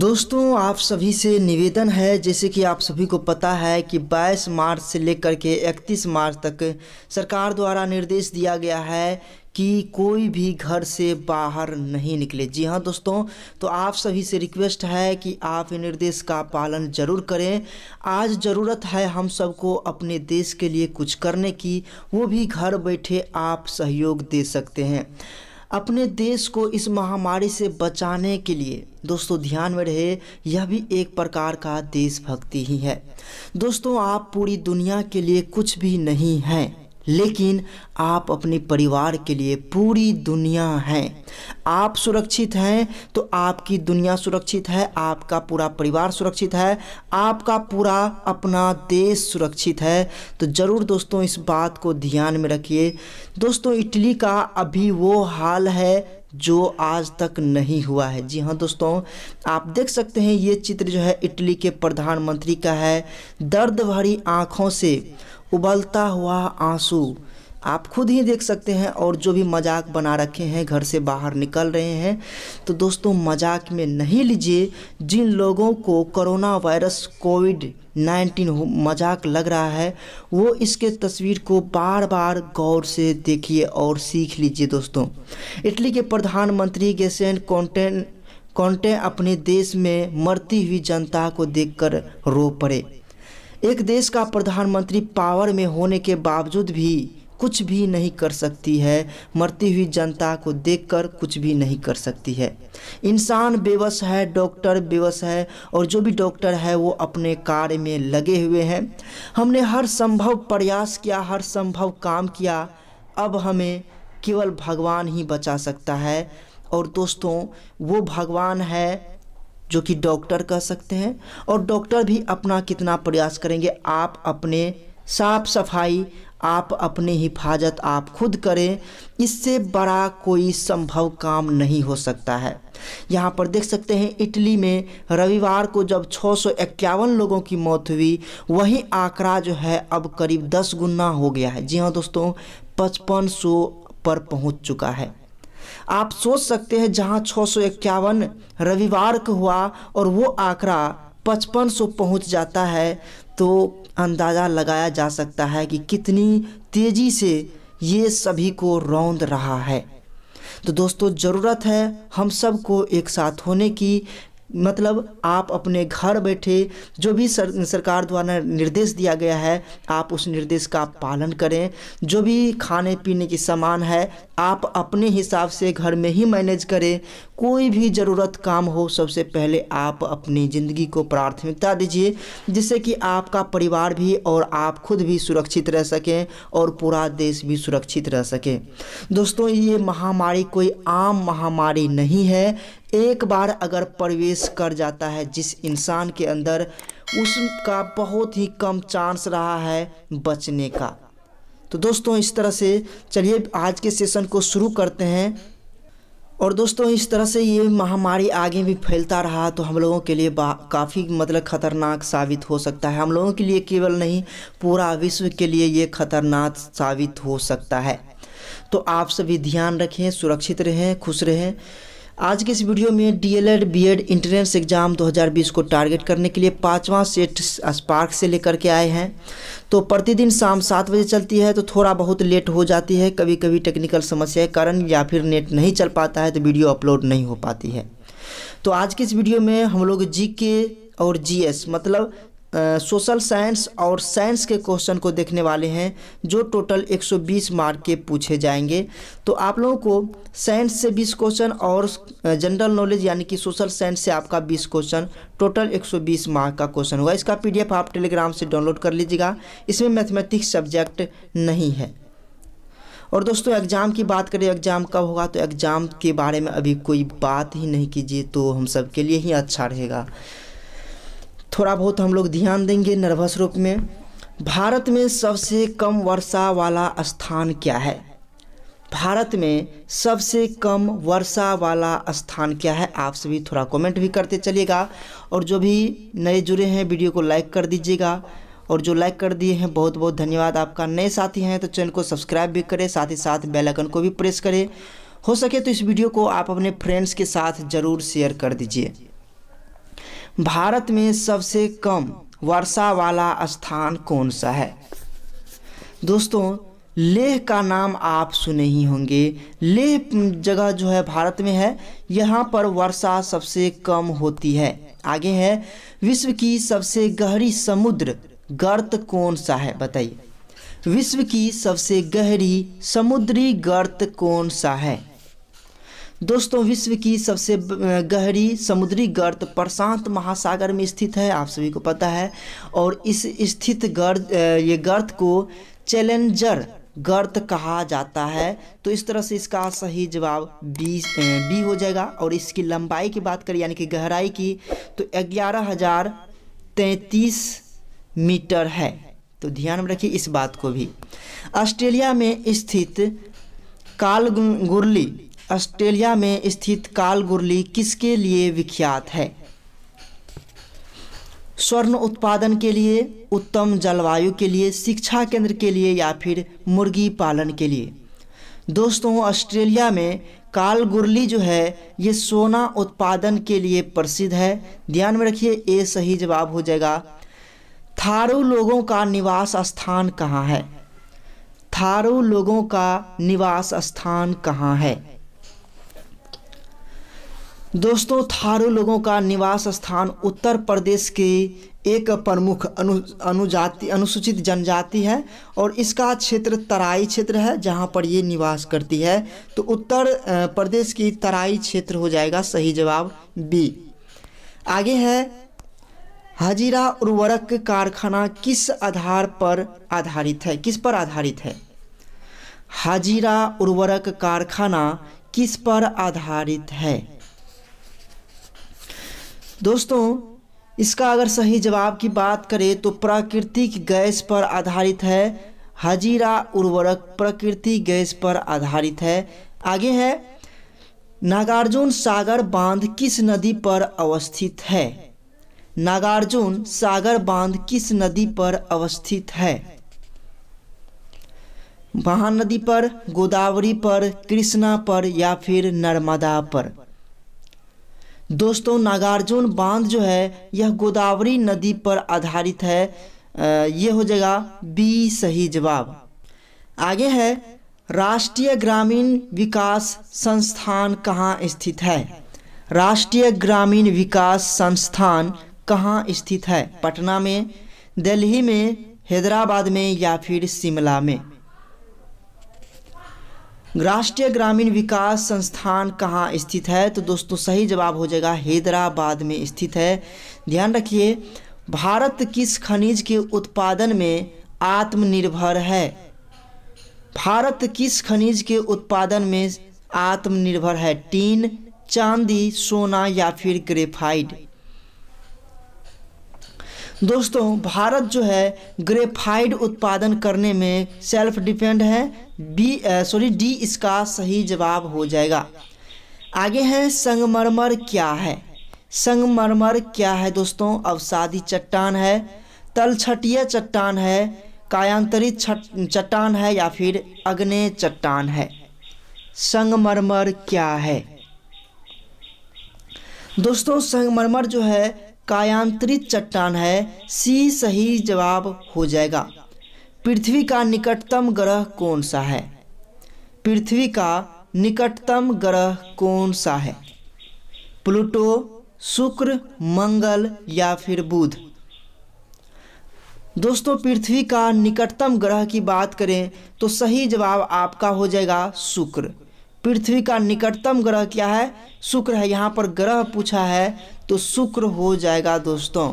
दोस्तों आप सभी से निवेदन है जैसे कि आप सभी को पता है कि 22 मार्च से लेकर के 31 मार्च तक सरकार द्वारा निर्देश दिया गया है कि कोई भी घर से बाहर नहीं निकले जी हाँ दोस्तों तो आप सभी से रिक्वेस्ट है कि आप निर्देश का पालन जरूर करें आज ज़रूरत है हम सबको अपने देश के लिए कुछ करने की वो भी घर बैठे आप सहयोग दे सकते हैं अपने देश को इस महामारी से बचाने के लिए दोस्तों ध्यान में रहे यह भी एक प्रकार का देशभक्ति ही है दोस्तों आप पूरी दुनिया के लिए कुछ भी नहीं हैं लेकिन आप अपने परिवार के लिए पूरी दुनिया हैं आप सुरक्षित हैं तो आपकी दुनिया सुरक्षित है आपका पूरा परिवार सुरक्षित है आपका पूरा अपना देश सुरक्षित है तो ज़रूर दोस्तों इस बात को ध्यान में रखिए दोस्तों इटली का अभी वो हाल है जो आज तक नहीं हुआ है जी हाँ दोस्तों आप देख सकते हैं ये चित्र जो है इटली के प्रधानमंत्री का है दर्द भरी आँखों से उबलता हुआ आंसू आप खुद ही देख सकते हैं और जो भी मजाक बना रखे हैं घर से बाहर निकल रहे हैं तो दोस्तों मजाक में नहीं लीजिए जिन लोगों को कोरोना वायरस कोविड नाइन्टीन मजाक लग रहा है वो इसके तस्वीर को बार बार गौर से देखिए और सीख लीजिए दोस्तों इटली के प्रधानमंत्री गेसेन कॉन्टेन कॉन्टे अपने देश में मरती हुई जनता को देखकर रो पड़े एक देश का प्रधानमंत्री पावर में होने के बावजूद भी कुछ भी नहीं कर सकती है मरती हुई जनता को देखकर कुछ भी नहीं कर सकती है इंसान बेबस है डॉक्टर बेबस है और जो भी डॉक्टर है वो अपने कार्य में लगे हुए हैं हमने हर संभव प्रयास किया हर संभव काम किया अब हमें केवल भगवान ही बचा सकता है और दोस्तों वो भगवान है जो कि डॉक्टर कह सकते हैं और डॉक्टर भी अपना कितना प्रयास करेंगे आप अपने साफ सफाई आप अपने हिफाजत आप खुद करें इससे बड़ा कोई संभव काम नहीं हो सकता है यहाँ पर देख सकते हैं इटली में रविवार को जब छः लोगों की मौत हुई वही आंकड़ा जो है अब करीब दस गुना हो गया है जी हाँ दोस्तों पचपन सौ पर पहुँच चुका है आप सोच सकते हैं जहां छः रविवार को हुआ और वो आंकड़ा पचपन सौ पहुँच जाता है तो अंदाज़ा लगाया जा सकता है कि कितनी तेज़ी से ये सभी को रौंद रहा है तो दोस्तों ज़रूरत है हम सबको एक साथ होने की मतलब आप अपने घर बैठे जो भी सर, सरकार द्वारा निर्देश दिया गया है आप उस निर्देश का पालन करें जो भी खाने पीने की सामान है आप अपने हिसाब से घर में ही मैनेज करें कोई भी ज़रूरत काम हो सबसे पहले आप अपनी ज़िंदगी को प्राथमिकता दीजिए जिससे कि आपका परिवार भी और आप खुद भी सुरक्षित रह सकें और पूरा देश भी सुरक्षित रह सके दोस्तों ये महामारी कोई आम महामारी नहीं है एक बार अगर प्रवेश कर जाता है जिस इंसान के अंदर उसका बहुत ही कम चांस रहा है बचने का तो दोस्तों इस तरह से चलिए आज के सेशन को शुरू करते हैं और दोस्तों इस तरह से ये महामारी आगे भी फैलता रहा तो हम लोगों के लिए काफ़ी मतलब ख़तरनाक साबित हो सकता है हम लोगों के लिए केवल नहीं पूरा विश्व के लिए ये खतरनाक साबित हो सकता है तो आप सभी ध्यान रखें सुरक्षित रहें खुश रहें आज के इस वीडियो में डीएलएड बीएड इंट्रेंस एग्ज़ाम 2020 को टारगेट करने के लिए पाँचवा सेट स्पार्क से लेकर के आए हैं तो प्रतिदिन शाम सात बजे चलती है तो थोड़ा बहुत लेट हो जाती है कभी कभी टेक्निकल समस्या के कारण या फिर नेट नहीं चल पाता है तो वीडियो अपलोड नहीं हो पाती है तो आज के इस वीडियो में हम लोग जी के और जी मतलब सोशल साइंस और साइंस के क्वेश्चन को देखने वाले हैं जो टोटल 120 मार्क के पूछे जाएंगे तो आप लोगों को साइंस से 20 क्वेश्चन और जनरल नॉलेज यानी कि सोशल साइंस से आपका 20 क्वेश्चन टोटल 120 मार्क का क्वेश्चन होगा इसका पीडीएफ आप टेलीग्राम से डाउनलोड कर लीजिएगा इसमें मैथमेटिक्स सब्जेक्ट नहीं है और दोस्तों एग्ज़ाम की बात करें एग्ज़ाम कब होगा तो एग्ज़ाम के बारे में अभी कोई बात ही नहीं कीजिए तो हम सब के लिए ही अच्छा रहेगा थोड़ा बहुत हम लोग ध्यान देंगे नर्वस रूप में भारत में सबसे कम वर्षा वाला स्थान क्या है भारत में सबसे कम वर्षा वाला स्थान क्या है आप सभी थोड़ा कमेंट भी करते चलिएगा और जो भी नए जुड़े हैं वीडियो को लाइक कर दीजिएगा और जो लाइक कर दिए हैं बहुत बहुत धन्यवाद आपका नए साथी हैं तो चैनल को सब्सक्राइब भी करें साथ ही साथ बेल आइकन को भी प्रेस करें हो सके तो इस वीडियो को आप अपने फ्रेंड्स के साथ ज़रूर शेयर कर दीजिए भारत में सबसे कम वर्षा वाला स्थान कौन सा है दोस्तों लेह का नाम आप सुने ही होंगे लेह जगह जो है भारत में है यहाँ पर वर्षा सबसे कम होती है आगे है विश्व की सबसे गहरी समुद्र गर्त कौन सा है बताइए विश्व की सबसे गहरी समुद्री गर्त कौन सा है दोस्तों विश्व की सबसे गहरी समुद्री गर्त प्रशांत महासागर में स्थित है आप सभी को पता है और इस स्थित गर्द ये गर्त को चैलेंजर गर्त कहा जाता है तो इस तरह से इसका सही जवाब बी बी हो जाएगा और इसकी लंबाई की बात करें यानी कि गहराई की तो ग्यारह हजार तैतीस मीटर है तो ध्यान में रखिए इस बात को भी ऑस्ट्रेलिया में स्थित कालगुरली ऑस्ट्रेलिया में स्थित कालगुरली किसके लिए विख्यात है स्वर्ण उत्पादन के लिए उत्तम जलवायु के लिए शिक्षा केंद्र के लिए या फिर मुर्गी पालन के लिए दोस्तों ऑस्ट्रेलिया में कालगुरली जो है ये सोना उत्पादन के लिए प्रसिद्ध है ध्यान में रखिए ये सही जवाब हो जाएगा थारू लोगों का निवास स्थान कहाँ है थारू लोगों का निवास स्थान कहाँ है दोस्तों थारू लोगों का निवास स्थान उत्तर प्रदेश के एक प्रमुख अनु अनुजाति अनुसूचित जनजाति है और इसका क्षेत्र तराई क्षेत्र है जहाँ पर ये निवास करती है तो उत्तर प्रदेश की तराई क्षेत्र हो जाएगा सही जवाब बी आगे है हजीरा उर्वरक कारखाना किस आधार पर आधारित है किस पर आधारित है हजीरा उर्वरक कारखाना किस पर आधारित है दोस्तों इसका अगर सही जवाब की बात करें तो प्राकृतिक गैस पर आधारित है हजीरा उर्वरक प्रकृति गैस पर आधारित है आगे है नागार्जुन सागर बांध किस नदी पर अवस्थित है नागार्जुन सागर बांध किस नदी पर अवस्थित है महानदी पर गोदावरी पर कृष्णा पर या फिर नर्मदा पर दोस्तों नागार्जुन बांध जो है यह गोदावरी नदी पर आधारित है ये हो जाएगा बी सही जवाब आगे है राष्ट्रीय ग्रामीण विकास संस्थान कहाँ स्थित है राष्ट्रीय ग्रामीण विकास संस्थान कहाँ स्थित है पटना में दिल्ली में हैदराबाद में या फिर शिमला में राष्ट्रीय ग्रामीण विकास संस्थान कहाँ स्थित है तो दोस्तों सही जवाब हो जाएगा हैदराबाद में स्थित है ध्यान रखिए भारत किस खनिज के उत्पादन में आत्मनिर्भर है भारत किस खनिज के उत्पादन में आत्मनिर्भर है टीन चांदी सोना या फिर ग्रेफाइड दोस्तों भारत जो है ग्रेफाइड उत्पादन करने में सेल्फ डिपेंड है बी सॉरी डी इसका सही जवाब हो जाएगा आगे है संगमरमर क्या है संगमरमर क्या है दोस्तों अवसादी चट्टान है छटीय चट्टान है कायांतरित चट्टान है या फिर अग्नि चट्टान है संगमरमर क्या है दोस्तों संगमरमर जो है कायांतरित चट्टान है सी सही जवाब हो जाएगा पृथ्वी का निकटतम ग्रह कौन सा है पृथ्वी का निकटतम ग्रह कौन सा है प्लूटो शुक्र मंगल या फिर बुध दोस्तों पृथ्वी का निकटतम ग्रह की बात करें तो सही जवाब आपका हो जाएगा शुक्र पृथ्वी का निकटतम ग्रह क्या है शुक्र है यहाँ पर ग्रह पूछा है तो शुक्र हो जाएगा दोस्तों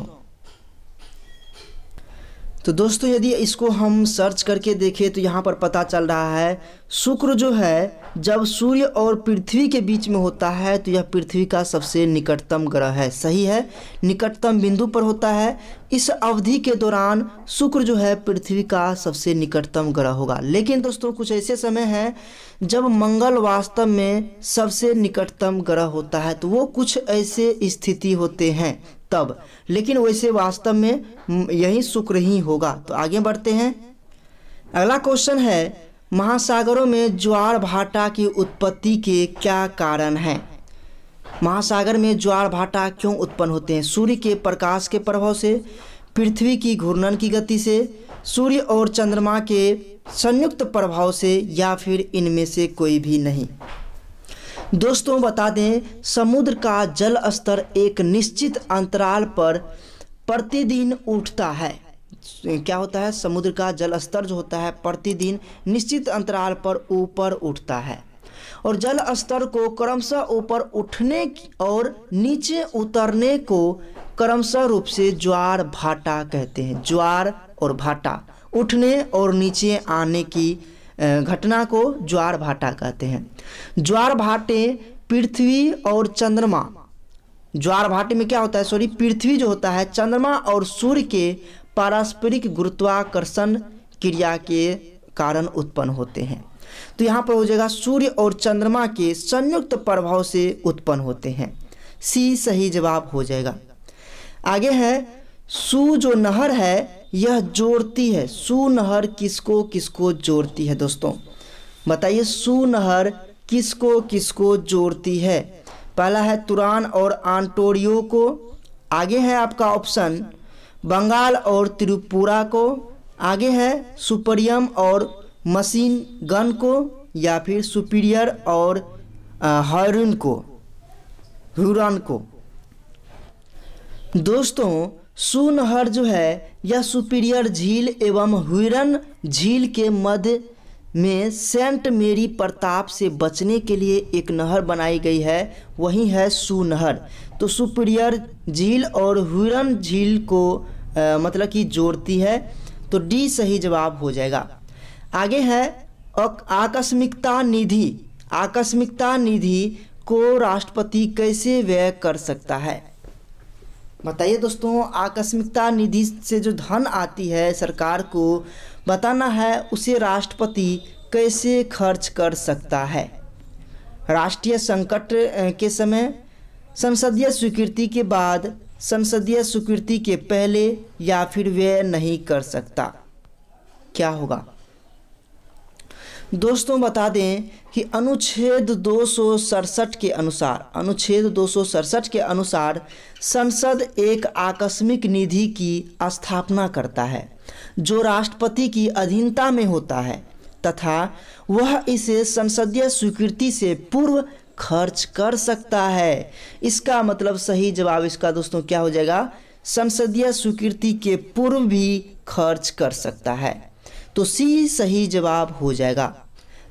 तो दोस्तों यदि इसको हम सर्च करके देखें तो यहाँ पर पता चल रहा है शुक्र जो है जब सूर्य और पृथ्वी के बीच में होता है तो यह पृथ्वी का सबसे निकटतम ग्रह है सही है निकटतम बिंदु पर होता है इस अवधि के दौरान शुक्र जो है पृथ्वी का सबसे निकटतम ग्रह होगा लेकिन दोस्तों कुछ ऐसे समय हैं जब मंगल वास्तव में सबसे निकटतम ग्रह होता है तो वो कुछ ऐसे स्थिति होते हैं तब लेकिन वैसे वास्तव में यही शुक्र ही होगा तो आगे बढ़ते हैं अगला क्वेश्चन है महासागरों में ज्वार भाटा की उत्पत्ति के क्या कारण हैं महासागर में ज्वार भाटा क्यों उत्पन्न होते हैं सूर्य के प्रकाश के प्रभाव से पृथ्वी की घूर्णन की गति से सूर्य और चंद्रमा के संयुक्त प्रभाव से या फिर इनमें से कोई भी नहीं दोस्तों बता दें समुद्र का जल स्तर एक निश्चित अंतराल पर प्रतिदिन उठता है क्या होता है समुद्र का जल स्तर जो होता है प्रतिदिन निश्चित अंतराल पर ऊपर उठता है और जल स्तर को क्रमशः ऊपर उठने और नीचे उतरने को क्रमशः रूप से ज्वार भाटा कहते हैं ज्वार और भाटा उठने और नीचे आने की घटना को ज्वार भाटा कहते हैं ज्वार भाटे पृथ्वी और चंद्रमा ज्वार भाटे में क्या होता है सॉरी पृथ्वी जो होता है चंद्रमा और सूर्य के पारस्परिक गुरुत्वाकर्षण क्रिया के कारण उत्पन्न होते हैं तो यहाँ पर हो जाएगा सूर्य और चंद्रमा के संयुक्त प्रभाव से उत्पन्न होते हैं सी सही जवाब हो जाएगा आगे है सू जो नहर है यह जोड़ती है सुनहर किसको किसको जोड़ती है दोस्तों बताइए सुनहर किसको किसको जोड़ती है पहला है तुरान और आंटोरियो को आगे है आपका ऑप्शन बंगाल और त्रिपुरा को आगे है सुपरियम और मशीन गन को या फिर सुपीरियर और हरून को हुरन को दोस्तों सुनहर जो है यह सुपीरियर झील एवं हुरन झील के मध्य में सेंट मेरी प्रताप से बचने के लिए एक नहर बनाई गई है वही है सुनहर तो सुपीरियर झील और हुरन झील को आ, मतलब कि जोड़ती है तो डी सही जवाब हो जाएगा आगे है आकस्मिकता निधि आकस्मिकता निधि को राष्ट्रपति कैसे व्यय कर सकता है बताइए दोस्तों आकस्मिकता निधि से जो धन आती है सरकार को बताना है उसे राष्ट्रपति कैसे खर्च कर सकता है राष्ट्रीय संकट के समय संसदीय स्वीकृति के बाद संसदीय स्वीकृति के पहले या फिर व्यय नहीं कर सकता क्या होगा दोस्तों बता दें कि अनुच्छेद दो के अनुसार अनुच्छेद दो के अनुसार संसद एक आकस्मिक निधि की स्थापना करता है जो राष्ट्रपति की अधीनता में होता है तथा वह इसे संसदीय स्वीकृति से पूर्व खर्च कर सकता है इसका मतलब सही जवाब इसका दोस्तों क्या हो जाएगा संसदीय स्वीकृति के पूर्व भी खर्च कर सकता है तो सी सही जवाब हो जाएगा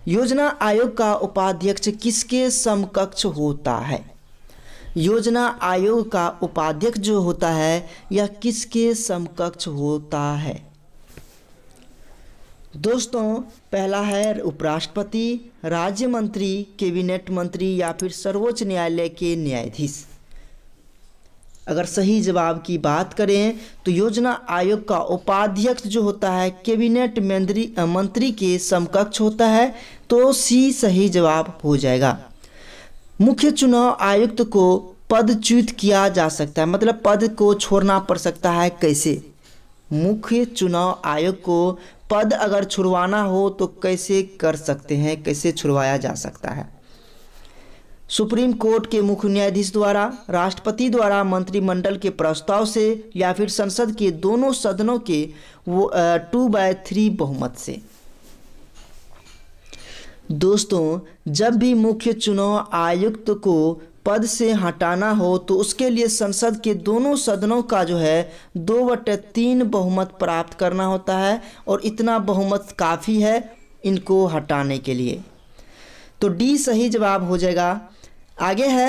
योजना आयोग का उपाध्यक्ष किसके समकक्ष होता है योजना आयोग का उपाध्यक्ष जो होता है यह किसके समकक्ष होता है दोस्तों पहला है उपराष्ट्रपति राज्य मंत्री कैबिनेट मंत्री या फिर सर्वोच्च न्यायालय के न्यायाधीश अगर सही जवाब की बात करें तो योजना आयोग का उपाध्यक्ष जो होता है कैबिनेट मंत्री मंत्री के समकक्ष होता है तो सी सही जवाब हो जाएगा मुख्य चुनाव आयुक्त को पदच्युत किया जा सकता है मतलब पद को छोड़ना पड़ सकता है कैसे मुख्य चुनाव आयोग को पद अगर छुड़वाना हो तो कैसे कर सकते हैं कैसे छुड़वाया जा सकता है सुप्रीम कोर्ट के मुख्य न्यायाधीश द्वारा राष्ट्रपति द्वारा मंत्रिमंडल के प्रस्ताव से या फिर संसद के दोनों सदनों के वो टू बाय थ्री बहुमत से दोस्तों जब भी मुख्य चुनाव आयुक्त को पद से हटाना हो तो उसके लिए संसद के दोनों सदनों का जो है दो बटे तीन बहुमत प्राप्त करना होता है और इतना बहुमत काफ़ी है इनको हटाने के लिए तो डी सही जवाब हो जाएगा आगे है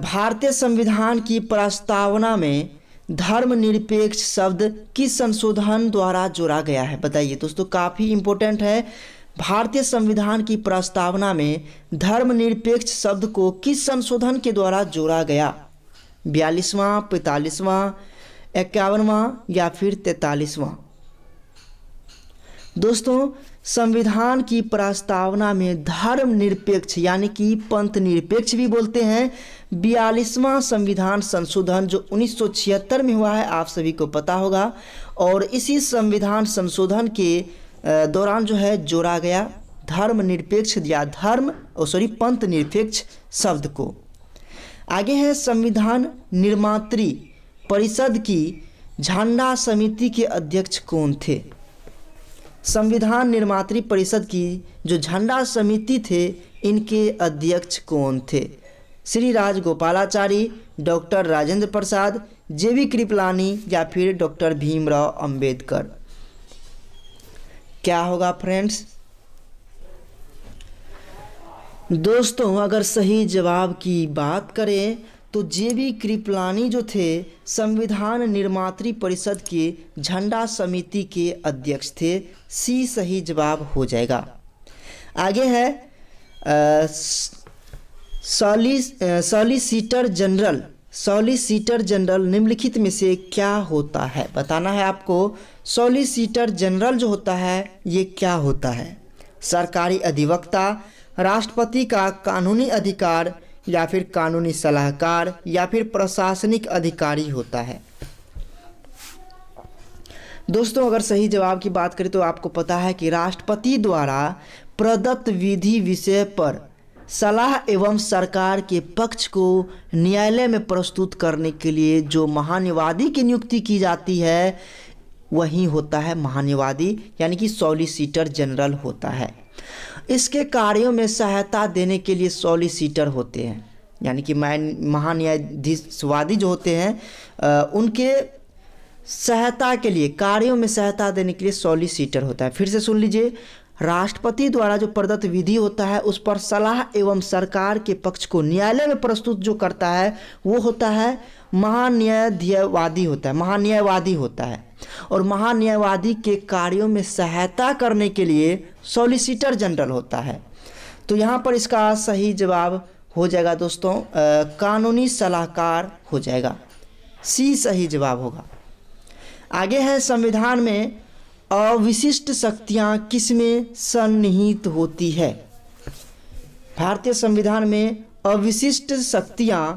भारतीय संविधान की प्रस्तावना में धर्मनिरपेक्ष शब्द किस संशोधन द्वारा जोड़ा गया है बताइए दोस्तों काफ़ी इम्पोर्टेंट है भारतीय संविधान की प्रस्तावना में धर्मनिरपेक्ष शब्द को किस संशोधन के द्वारा जोड़ा गया बयालीसवां पैंतालीसवां इक्यावनवां या फिर तैतालीसवां दोस्तों संविधान की प्रस्तावना में धर्म निरपेक्ष यानी कि पंथ निरपेक्ष भी बोलते हैं बयालीसवा संविधान संशोधन जो 1976 में हुआ है आप सभी को पता होगा और इसी संविधान संशोधन के दौरान जो है जोड़ा गया धर्म निरपेक्ष या धर्म सॉरी पंथ निरपेक्ष शब्द को आगे है संविधान निर्मात्री परिषद की झंडा समिति के अध्यक्ष कौन थे संविधान निर्मात्री परिषद की जो झंडा समिति थे इनके अध्यक्ष कौन थे Shri Raj Gopalachari doctor Rajendra Prasad J B Kripalani या फिर डॉक्टर भीमराव अंबेडकर क्या होगा फ्रेंड्स दोस्तों अगर सही जवाब की बात करें तो जे बी कृपलानी जो थे संविधान निर्मात्री परिषद के झंडा समिति के अध्यक्ष थे सी सही जवाब हो जाएगा आगे है सॉलिसिटर जनरल सॉलिसिटर जनरल निम्नलिखित में से क्या होता है बताना है आपको सॉलिसिटर जनरल जो होता है ये क्या होता है सरकारी अधिवक्ता राष्ट्रपति का कानूनी अधिकार या फिर कानूनी सलाहकार या फिर प्रशासनिक अधिकारी होता है दोस्तों अगर सही जवाब की बात करें तो आपको पता है कि राष्ट्रपति द्वारा प्रदत्त विधि विषय पर सलाह एवं सरकार के पक्ष को न्यायालय में प्रस्तुत करने के लिए जो महान्यवादी की नियुक्ति की जाती है वही होता है महान्यवादी यानी कि सॉलिसिटर जनरल होता है इसके कार्यों में सहायता देने के लिए सॉलिसिटर होते हैं यानी कि महान्यायाधीशवादी जो होते हैं उनके सहायता के लिए कार्यों में सहायता देने के लिए सॉलिसिटर होता है फिर से सुन लीजिए राष्ट्रपति द्वारा जो प्रदत्त विधि होता है उस पर सलाह एवं सरकार के पक्ष को न्यायालय में प्रस्तुत जो करता है वो होता है महान्यायवादी होता है महान्यायवादी होता है और महान्यायवादी के कार्यों में सहायता करने के लिए सॉलिसिटर जनरल होता है तो यहाँ पर इसका सही जवाब हो जाएगा दोस्तों आ, कानूनी सलाहकार हो जाएगा सी सही जवाब होगा आगे है संविधान में अविशिष्ट शक्तियाँ किसमें सन्निहित होती है भारतीय संविधान में अविशिष्ट शक्तियाँ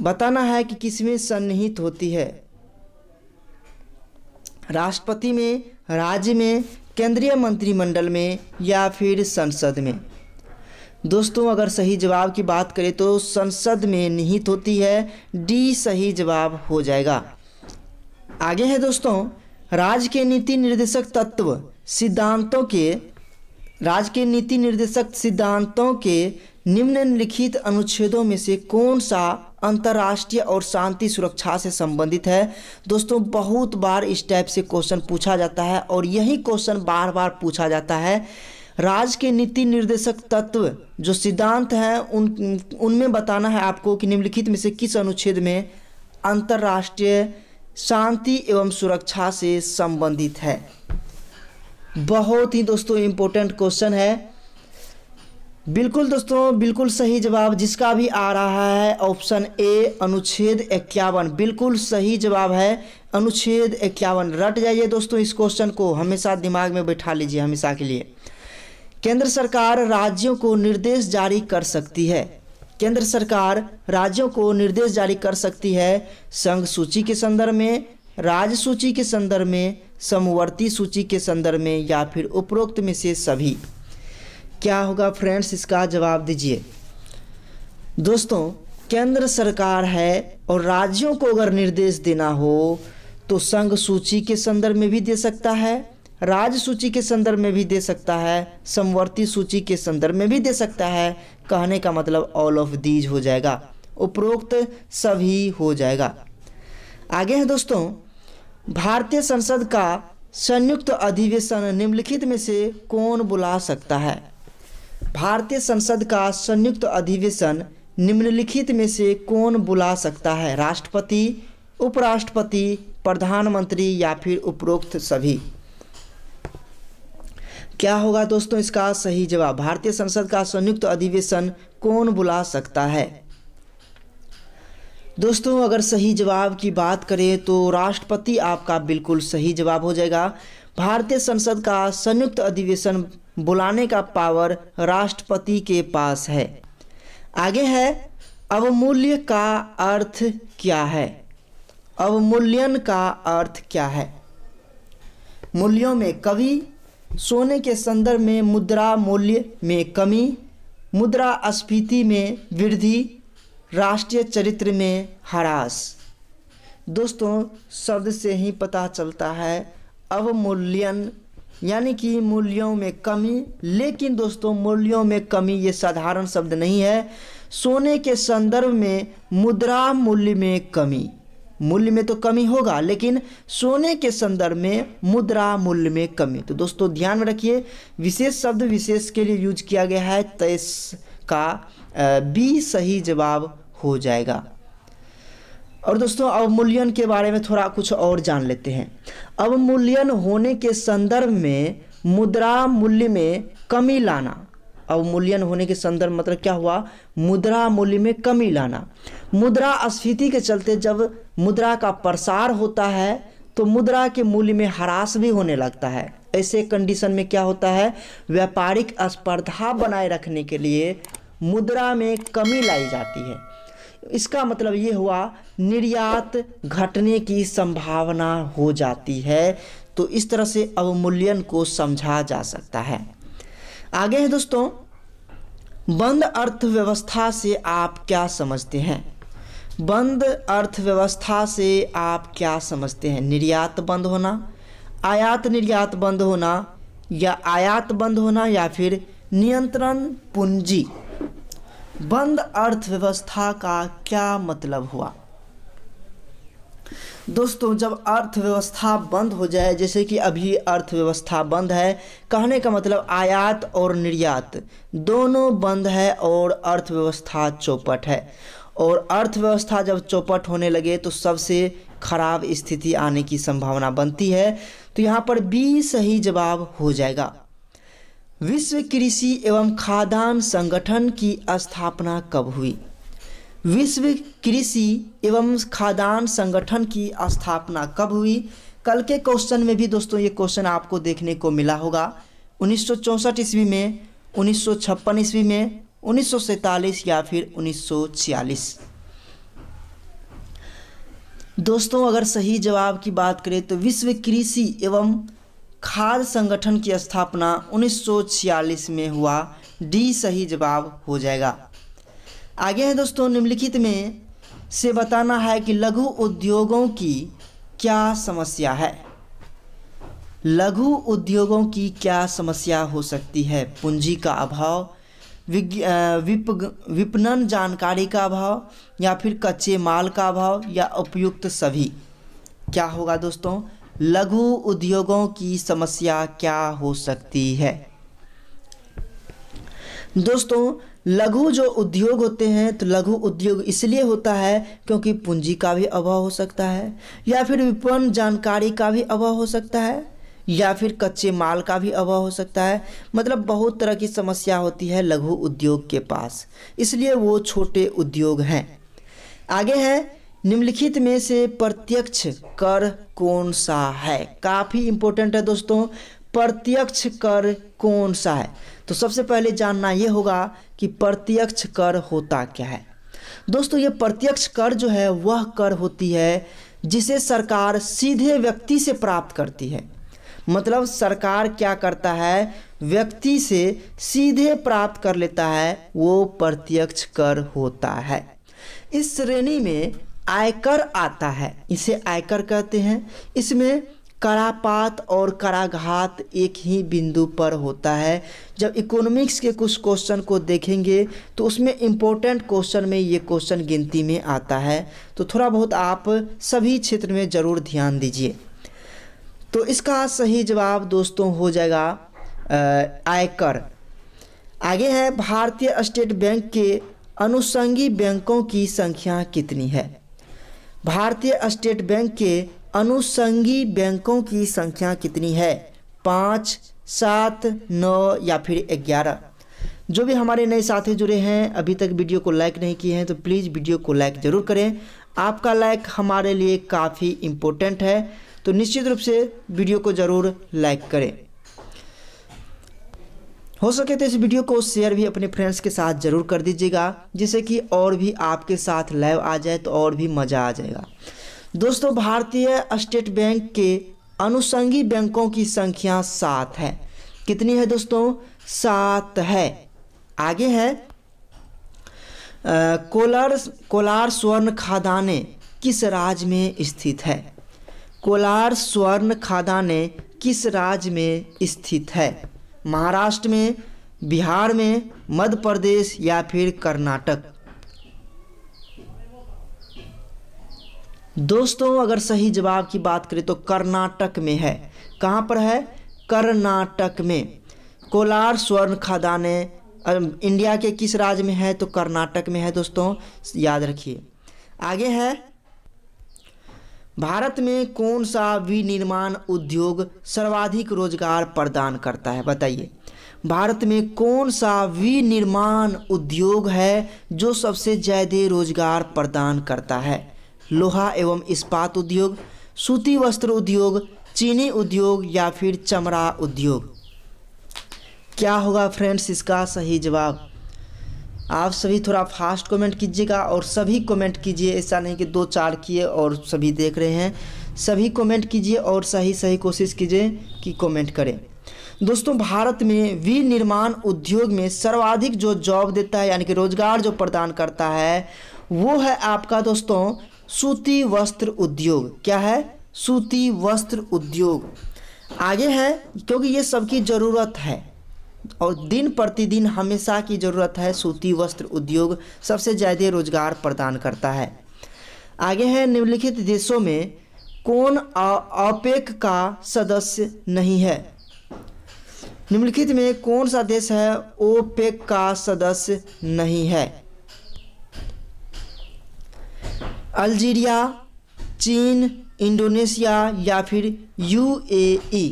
बताना है कि किसमें सन्निहित होती है राष्ट्रपति में राज्य में केंद्रीय मंत्रिमंडल में या फिर संसद में दोस्तों अगर सही जवाब की बात करें तो संसद में निहित होती है डी सही जवाब हो जाएगा आगे है दोस्तों राज्य के नीति निर्देशक तत्व सिद्धांतों के राज्य के नीति निर्देशक सिद्धांतों के निम्नलिखित अनुच्छेदों में से कौन सा अंतर्राष्ट्रीय और शांति सुरक्षा से संबंधित है दोस्तों बहुत बार इस टाइप से क्वेश्चन पूछा जाता है और यही क्वेश्चन बार बार पूछा जाता है राज्य के नीति निर्देशक तत्व जो सिद्धांत हैं उन उनमें बताना है आपको कि निम्नलिखित में से किस अनुच्छेद में अंतर्राष्ट्रीय शांति एवं सुरक्षा से संबंधित है बहुत ही दोस्तों इम्पोर्टेंट क्वेश्चन है बिल्कुल दोस्तों बिल्कुल सही जवाब जिसका भी आ रहा है ऑप्शन ए अनुच्छेद इक्यावन बिल्कुल सही जवाब है अनुच्छेद इक्यावन रट जाइए दोस्तों इस क्वेश्चन को हमेशा दिमाग में बैठा लीजिए हमेशा के लिए केंद्र सरकार राज्यों को निर्देश जारी कर सकती है केंद्र सरकार राज्यों को निर्देश जारी कर सकती है संघ सूची के संदर्भ में राज्य सूची के संदर्भ में समवर्ती सूची के संदर्भ में या फिर उपरोक्त में से सभी क्या होगा फ्रेंड्स इसका जवाब दीजिए दोस्तों केंद्र सरकार है और राज्यों को अगर निर्देश देना हो तो संघ सूची के संदर्भ में भी दे सकता है राज्य सूची के संदर्भ में भी दे सकता है समवर्ती सूची के संदर्भ में भी दे सकता है कहने का मतलब ऑल ऑफ दीज हो जाएगा उपरोक्त सभी हो जाएगा आगे है दोस्तों भारतीय संसद का संयुक्त अधिवेशन निम्नलिखित में से कौन बुला सकता है भारतीय संसद का संयुक्त अधिवेशन निम्नलिखित में से कौन बुला सकता है राष्ट्रपति उपराष्ट्रपति प्रधानमंत्री या फिर उपरोक्त सभी क्या होगा दोस्तों इसका सही जवाब भारतीय संसद का संयुक्त अधिवेशन कौन बुला सकता है दोस्तों अगर सही जवाब की बात करें तो राष्ट्रपति आपका बिल्कुल सही जवाब हो जाएगा भारतीय संसद का संयुक्त अधिवेशन बुलाने का पावर राष्ट्रपति के पास है आगे है अवमूल्य का अर्थ क्या है अवमूल्यन का अर्थ क्या है मूल्यों में कवि सोने के संदर्भ में मुद्रा मूल्य में कमी मुद्रा स्फीति में वृद्धि राष्ट्रीय चरित्र में हरास दोस्तों शब्द से ही पता चलता है अवमूल्यन यानी कि मूल्यों में कमी लेकिन दोस्तों मूल्यों में कमी ये साधारण शब्द नहीं है सोने के संदर्भ में मुद्रा मूल्य में कमी मूल्य में तो कमी होगा लेकिन सोने के संदर्भ में मुद्रा मूल्य में कमी तो दोस्तों ध्यान में रखिए विशेष शब्द विशेष के लिए यूज किया गया है तो इसका बी सही जवाब हो जाएगा और दोस्तों अवमूल्यन के बारे में थोड़ा कुछ और जान लेते हैं अवमूल्यन होने के संदर्भ में मुद्रा मूल्य में कमी लाना अवमूल्यन होने के संदर्भ मतलब क्या हुआ मुद्रा मूल्य में कमी लाना मुद्रा स्फीति के चलते जब मुद्रा का प्रसार होता है तो मुद्रा के मूल्य में ह्रास भी होने लगता है ऐसे कंडीशन में क्या होता है व्यापारिक स्पर्धा बनाए रखने के लिए मुद्रा में कमी लाई जाती है इसका मतलब ये हुआ निर्यात घटने की संभावना हो जाती है तो इस तरह से अवमूल्यन को समझा जा सकता है आगे है दोस्तों बंद अर्थव्यवस्था से आप क्या समझते हैं बंद अर्थव्यवस्था से आप क्या समझते हैं निर्यात बंद होना आयात निर्यात बंद होना या आयात बंद होना या फिर नियंत्रण पूंजी बंद अर्थव्यवस्था का क्या मतलब हुआ दोस्तों जब अर्थव्यवस्था बंद हो जाए जैसे कि अभी अर्थव्यवस्था बंद है कहने का मतलब आयात और निर्यात दोनों बंद है और अर्थव्यवस्था चौपट है और अर्थव्यवस्था जब चौपट होने लगे तो सबसे खराब स्थिति आने की संभावना बनती है तो यहाँ पर बी सही जवाब हो जाएगा विश्व कृषि एवं खाद्यान्न संगठन की स्थापना कब हुई विश्व कृषि एवं खाद्यान्न संगठन की स्थापना कब हुई कल के क्वेश्चन में भी दोस्तों ये क्वेश्चन आपको देखने को मिला होगा उन्नीस ईस्वी में उन्नीस ईस्वी में उन्नीस या फिर उन्नीस दोस्तों अगर सही जवाब की बात करें तो विश्व कृषि एवं खाद संगठन की स्थापना 1946 में हुआ डी सही जवाब हो जाएगा आगे है दोस्तों निम्नलिखित में से बताना है कि लघु उद्योगों की क्या समस्या है लघु उद्योगों की क्या समस्या हो सकती है पूंजी का अभाव विप विपणन जानकारी का अभाव या फिर कच्चे माल का अभाव या उपयुक्त सभी क्या होगा दोस्तों लघु उद्योगों की समस्या क्या हो सकती है दोस्तों लघु जो उद्योग होते हैं तो लघु उद्योग इसलिए होता है क्योंकि पूंजी का भी अभाव हो सकता है या फिर विपणन जानकारी का भी अभाव हो सकता है या फिर कच्चे माल का भी अभाव हो सकता है मतलब बहुत तरह की समस्या होती है लघु उद्योग के पास इसलिए वो छोटे उद्योग हैं आगे है निम्नलिखित में से प्रत्यक्ष कर कौन सा है काफ़ी इंपॉर्टेंट है दोस्तों प्रत्यक्ष कर कौन सा है तो सबसे पहले जानना यह होगा कि प्रत्यक्ष कर होता क्या है दोस्तों ये प्रत्यक्ष कर जो है वह कर होती है जिसे सरकार सीधे व्यक्ति से प्राप्त करती है मतलब सरकार क्या करता है व्यक्ति से सीधे प्राप्त कर लेता है वो प्रत्यक्ष कर होता है इस श्रेणी में आयकर आता है इसे आयकर कहते हैं इसमें करापात और कराघात एक ही बिंदु पर होता है जब इकोनॉमिक्स के कुछ क्वेश्चन को देखेंगे तो उसमें इम्पोर्टेंट क्वेश्चन में ये क्वेश्चन गिनती में आता है तो थोड़ा बहुत आप सभी क्षेत्र में ज़रूर ध्यान दीजिए तो इसका सही जवाब दोस्तों हो जाएगा आयकर आगे है भारतीय स्टेट बैंक के अनुसंगी बैंकों की संख्या कितनी है भारतीय स्टेट बैंक के अनुसंगी बैंकों की संख्या कितनी है पाँच सात नौ या फिर ग्यारह जो भी हमारे नए साथी जुड़े हैं अभी तक वीडियो को लाइक नहीं किए हैं तो प्लीज़ वीडियो को लाइक ज़रूर करें आपका लाइक हमारे लिए काफ़ी इम्पोर्टेंट है तो निश्चित रूप से वीडियो को ज़रूर लाइक करें हो सके तो इस वीडियो को शेयर भी अपने फ्रेंड्स के साथ जरूर कर दीजिएगा जिससे कि और भी आपके साथ लाइव आ जाए तो और भी मज़ा आ जाएगा दोस्तों भारतीय स्टेट बैंक के अनुसंगी बैंकों की संख्या सात है कितनी है दोस्तों सात है आगे है कोलार कोलार स्वर्ण खादाने किस राज्य में स्थित है कोलार स्वर्ण खादाने किस राज्य में स्थित है महाराष्ट्र में बिहार में मध्य प्रदेश या फिर कर्नाटक दोस्तों अगर सही जवाब की बात करें तो कर्नाटक में है कहाँ पर है कर्नाटक में कोलार स्वर्ण खदाने इंडिया के किस राज्य में है तो कर्नाटक में है दोस्तों याद रखिए आगे है भारत में कौन सा विनिर्माण उद्योग सर्वाधिक रोजगार प्रदान करता है बताइए भारत में कौन सा विनिर्माण उद्योग है जो सबसे ज़्यादा रोजगार प्रदान करता है लोहा एवं इस्पात उद्योग सूती वस्त्र उद्योग चीनी उद्योग या फिर चमड़ा उद्योग क्या होगा फ्रेंड्स इसका सही जवाब आप सभी थोड़ा फास्ट कमेंट कीजिएगा और सभी कमेंट कीजिए ऐसा नहीं कि दो चार किए और सभी देख रहे हैं सभी कमेंट कीजिए और सही सही कोशिश कीजिए कि कमेंट करें दोस्तों भारत में विनिर्माण उद्योग में सर्वाधिक जो जॉब देता है यानी कि रोजगार जो प्रदान करता है वो है आपका दोस्तों सूती वस्त्र उद्योग क्या है सूती वस्त्र उद्योग आगे है क्योंकि ये सबकी ज़रूरत है और दिन प्रतिदिन हमेशा की ज़रूरत है सूती वस्त्र उद्योग सबसे ज़्यादा रोजगार प्रदान करता है आगे है निम्नलिखित देशों में कौन ओपेक का सदस्य नहीं है निम्नलिखित में कौन सा देश है ओपेक का सदस्य नहीं है अल्जीरिया चीन इंडोनेशिया या फिर यूएई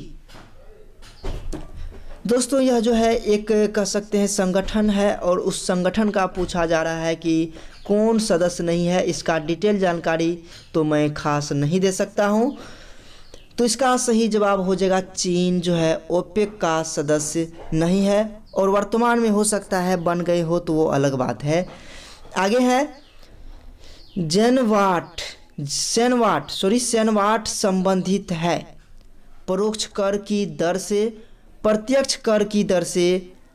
दोस्तों यह जो है एक कह सकते हैं संगठन है और उस संगठन का पूछा जा रहा है कि कौन सदस्य नहीं है इसका डिटेल जानकारी तो मैं खास नहीं दे सकता हूँ तो इसका सही जवाब हो जाएगा चीन जो है ओपेक का सदस्य नहीं है और वर्तमान में हो सकता है बन गए हो तो वो अलग बात है आगे है जेनवाट सेनवाट सॉरी सेनवाट संबंधित है परोक्ष कर की दर से प्रत्यक्ष कर की दर से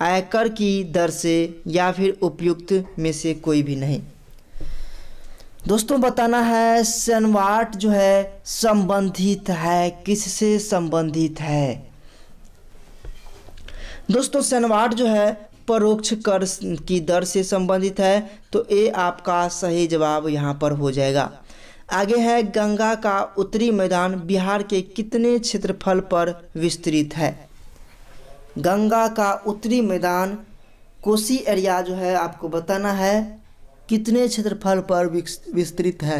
आयकर की दर से या फिर उपयुक्त में से कोई भी नहीं दोस्तों बताना है सनवाट जो है संबंधित है किससे संबंधित है दोस्तों सनवाट जो है परोक्ष कर की दर से संबंधित है तो ये आपका सही जवाब यहाँ पर हो जाएगा आगे है गंगा का उत्तरी मैदान बिहार के कितने क्षेत्रफल पर विस्तृत है गंगा का उत्तरी मैदान कोसी एरिया जो है आपको बताना है कितने क्षेत्रफल पर विस्तृत है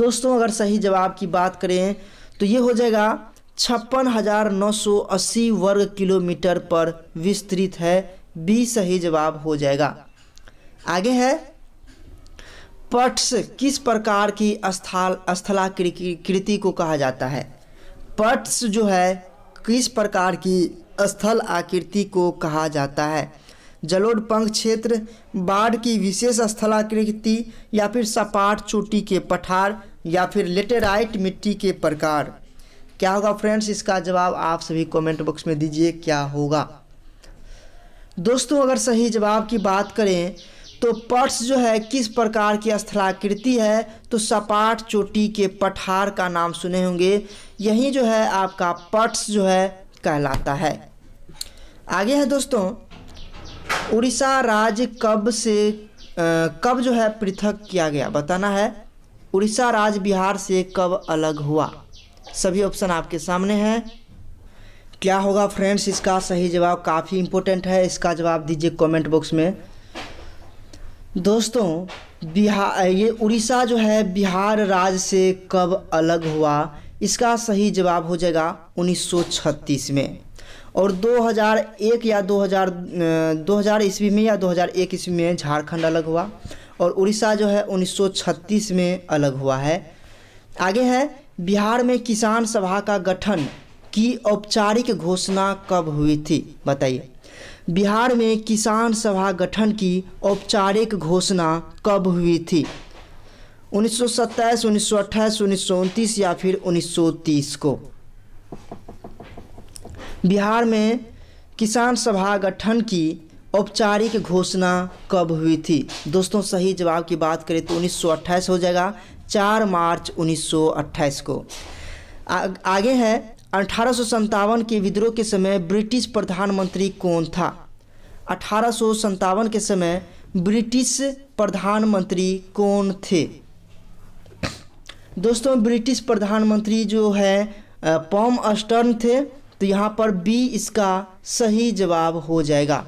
दोस्तों अगर सही जवाब की बात करें तो ये हो जाएगा छप्पन हजार नौ सौ अस्सी वर्ग किलोमीटर पर विस्तृत है बी सही जवाब हो जाएगा आगे है पट्स किस प्रकार की स्थल स्थलाकृति को कहा जाता है पट्स जो है किस प्रकार की स्थल आकृति को कहा जाता है जलोढ़ पंख क्षेत्र बाढ़ की विशेष स्थल आकृति या फिर सपाट चोटी के पठार या फिर लेटेराइट मिट्टी के प्रकार क्या होगा फ्रेंड्स इसका जवाब आप सभी कमेंट बॉक्स में दीजिए क्या होगा दोस्तों अगर सही जवाब की बात करें तो पट्स जो है किस प्रकार की स्थलाकृति है तो सपाट चोटी के पठार का नाम सुने होंगे यही जो है आपका पट्स जो है कहलाता है आगे है दोस्तों उड़ीसा राज्य कब से कब जो है पृथक किया गया बताना है उड़ीसा राज्य बिहार से कब अलग हुआ सभी ऑप्शन आपके सामने हैं क्या होगा फ्रेंड्स इसका सही जवाब काफ़ी इम्पोर्टेंट है इसका जवाब दीजिए कमेंट बॉक्स में दोस्तों बिहार ये उड़ीसा जो है बिहार राज्य से कब अलग हुआ इसका सही जवाब हो जाएगा 1936 में और 2001 या 2000 2000 ईस्वी में या 2001 ईस्वी में झारखंड अलग हुआ और उड़ीसा जो है 1936 में अलग हुआ है आगे है बिहार में किसान सभा का गठन की औपचारिक घोषणा कब हुई थी बताइए बिहार में किसान सभा गठन की औपचारिक घोषणा कब हुई थी 1927, 1928, 1929 या फिर 1930 को बिहार में किसान सभा गठन की औपचारिक घोषणा कब हुई थी दोस्तों सही जवाब की बात करें तो 1928 हो जाएगा 4 मार्च 1928 को आ, आगे है अठारह के विद्रोह के समय ब्रिटिश प्रधानमंत्री कौन था अठारह के समय ब्रिटिश प्रधानमंत्री कौन थे दोस्तों ब्रिटिश प्रधानमंत्री जो है पॉम अस्टर्न थे तो यहाँ पर बी इसका सही जवाब हो जाएगा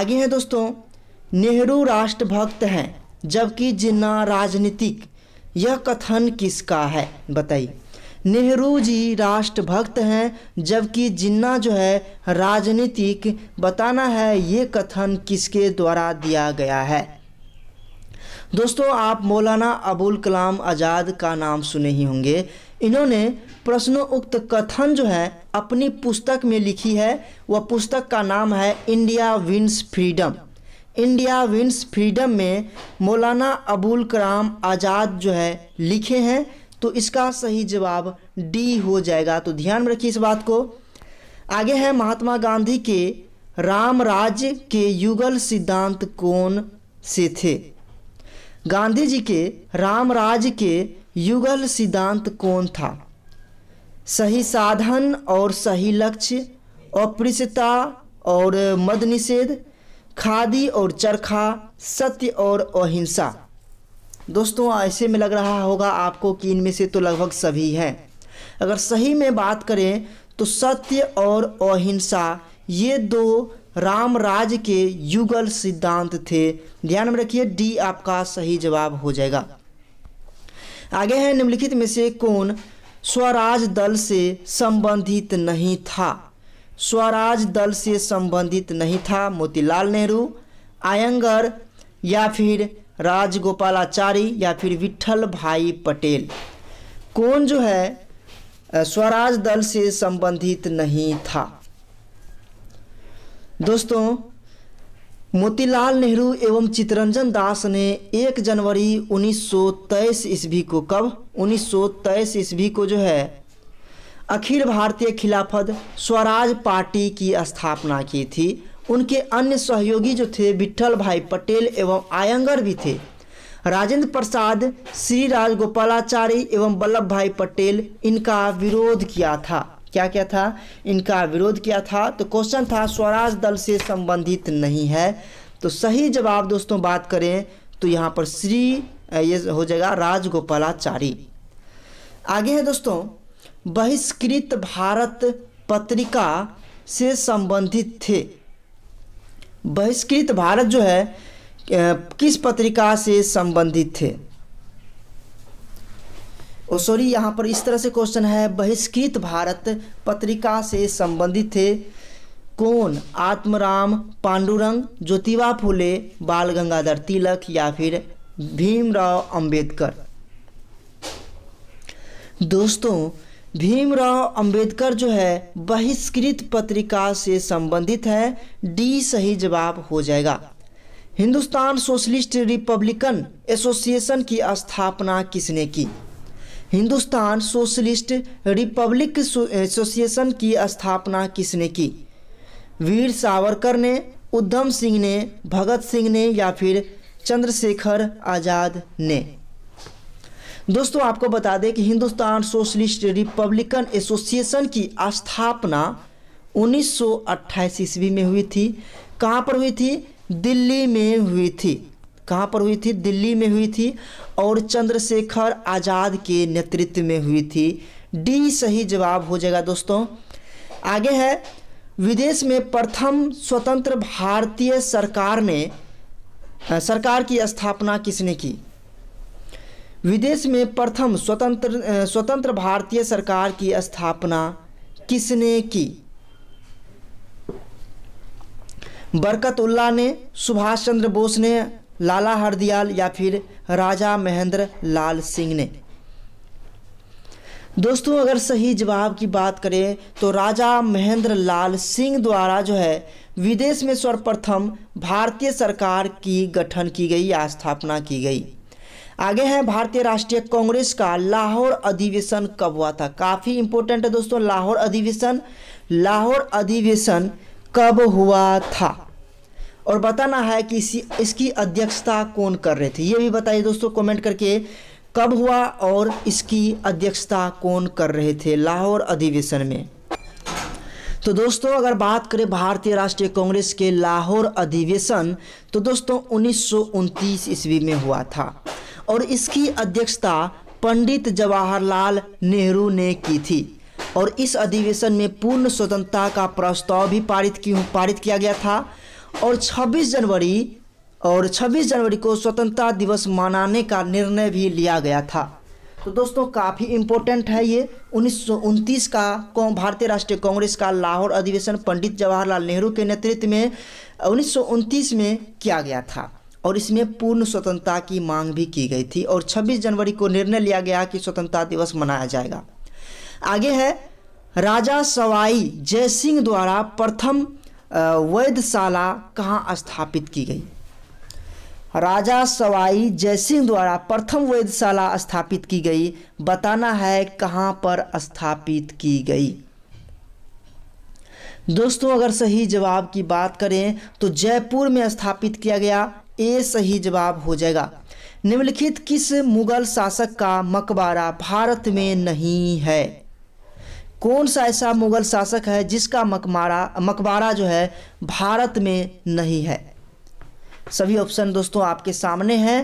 आगे हैं दोस्तों नेहरू राष्ट्रभक्त हैं जबकि जिन्ना राजनीतिक यह कथन किसका है बताइए नेहरू जी राष्ट्रभक्त हैं जबकि जिन्ना जो है राजनीतिक बताना है ये कथन किसके द्वारा दिया गया है दोस्तों आप मौलाना अबुल कलाम आज़ाद का नाम सुने ही होंगे इन्होंने प्रश्नोक्त कथन जो है अपनी पुस्तक में लिखी है वह पुस्तक का नाम है India wins freedom India wins freedom में मौलाना अबुल कलाम आज़ाद जो है लिखे हैं तो इसका सही जवाब डी हो जाएगा तो ध्यान में रखिए इस बात को आगे है महात्मा गांधी के राम राज्य के युगल सिद्धांत कौन से थे गांधी जी के राम राज्य के युगल सिद्धांत कौन था सही साधन और सही लक्ष्य अपृश्यता और मद निषेध खादी और चरखा सत्य और अहिंसा दोस्तों ऐसे में लग रहा होगा आपको कि इनमें से तो लगभग सभी है अगर सही में बात करें तो सत्य और अहिंसा ये दो राम राज के युगल सिद्धांत थे ध्यान में रखिए डी आपका सही जवाब हो जाएगा आगे है निम्नलिखित में से कौन स्वराज दल से संबंधित नहीं था स्वराज दल से संबंधित नहीं था मोतीलाल नेहरू आयंगर या फिर राजगोपालाचारी या फिर विठल भाई पटेल कौन जो है स्वराज दल से संबंधित नहीं था दोस्तों मोतीलाल नेहरू एवं चितरंजन दास ने 1 जनवरी 1923 ईस्वी को कब 1923 ईस्वी को जो है अखिल भारतीय खिलाफत स्वराज पार्टी की स्थापना की थी उनके अन्य सहयोगी जो थे विट्ठल भाई पटेल एवं आयंगर भी थे राजेंद्र प्रसाद श्री राजगोपालाचार्य एवं वल्लभ भाई पटेल इनका विरोध किया था क्या क्या था इनका विरोध किया था तो क्वेश्चन था स्वराज दल से संबंधित नहीं है तो सही जवाब दोस्तों बात करें तो यहाँ पर श्री ये हो जाएगा राजगोपालाचारी आगे है दोस्तों बहिष्कृत भारत पत्रिका से संबंधित थे बहिष्कृत भारत जो है किस पत्रिका से संबंधित थे ओ सॉरी यहाँ पर इस तरह से क्वेश्चन है बहिष्कृत भारत पत्रिका से संबंधित थे कौन आत्मराम पांडुरंग ज्योतिबा फुले बाल गंगाधर तिलक या फिर भीमराव अंबेडकर दोस्तों भीमराव अंबेडकर जो है बहिष्कृत पत्रिका से संबंधित है डी सही जवाब हो जाएगा हिंदुस्तान सोशलिस्ट रिपब्लिकन एसोसिएशन की स्थापना किसने की हिंदुस्तान सोशलिस्ट रिपब्लिक एसोसिएशन की स्थापना किसने की वीर सावरकर ने उद्धम सिंह ने भगत सिंह ने या फिर चंद्रशेखर आज़ाद ने दोस्तों आपको बता दें कि हिंदुस्तान सोशलिस्ट रिपब्लिकन एसोसिएशन की स्थापना उन्नीस सौ ईस्वी में हुई थी कहाँ पर हुई थी दिल्ली में हुई थी कहाँ पर हुई थी दिल्ली में हुई थी और चंद्रशेखर आज़ाद के नेतृत्व में हुई थी डी सही जवाब हो जाएगा दोस्तों आगे है विदेश में प्रथम स्वतंत्र भारतीय सरकार ने सरकार की स्थापना किसने की विदेश में प्रथम स्वतंत्र स्वतंत्र भारतीय सरकार की स्थापना किसने की बरकतुल्ला ने सुभाष चंद्र बोस ने लाला हरदियाल या फिर राजा महेंद्र लाल सिंह ने दोस्तों अगर सही जवाब की बात करें तो राजा महेंद्र लाल सिंह द्वारा जो है विदेश में सर्वप्रथम भारतीय सरकार की गठन की गई या स्थापना की गई आगे है भारतीय राष्ट्रीय कांग्रेस का लाहौर अधिवेशन कब हुआ था काफ़ी इंपोर्टेंट है दोस्तों लाहौर अधिवेशन लाहौर अधिवेशन कब हुआ था और बताना है कि इसी इसकी अध्यक्षता कौन कर रहे थे ये भी बताइए दोस्तों कमेंट करके कब हुआ और इसकी अध्यक्षता कौन कर रहे थे लाहौर अधिवेशन में तो दोस्तों अगर बात करें भारतीय राष्ट्रीय कांग्रेस के लाहौर अधिवेशन तो दोस्तों उन्नीस ईस्वी में हुआ था और इसकी अध्यक्षता पंडित जवाहरलाल नेहरू ने की थी और इस अधिवेशन में पूर्ण स्वतंत्रता का प्रस्ताव भी पारित क्यों पारित किया गया था और 26 जनवरी और 26 जनवरी को स्वतंत्रता दिवस मनाने का निर्णय भी लिया गया था तो दोस्तों काफ़ी इम्पोर्टेंट है ये उन्नीस का भारतीय राष्ट्रीय कांग्रेस का लाहौर अधिवेशन पंडित जवाहरलाल नेहरू के नेतृत्व में उन्नीस में किया गया था और इसमें पूर्ण स्वतंत्रता की मांग भी की गई थी और 26 जनवरी को निर्णय लिया गया कि स्वतंत्रता दिवस मनाया जाएगा आगे है राजा सवाई जय सिंह द्वारा प्रथम वैधशाला कहाँ स्थापित की गई राजा सवाई जय सिंह द्वारा प्रथम वैधशाला स्थापित की गई बताना है कहाँ पर स्थापित की गई दोस्तों अगर सही जवाब की बात करें तो जयपुर में स्थापित किया गया ए सही जवाब हो जाएगा निम्नलिखित किस मुगल शासक का मकबरा भारत में नहीं है कौन सा ऐसा मुगल शासक है जिसका मकबरा मकबरा जो है भारत में नहीं है सभी ऑप्शन दोस्तों आपके सामने हैं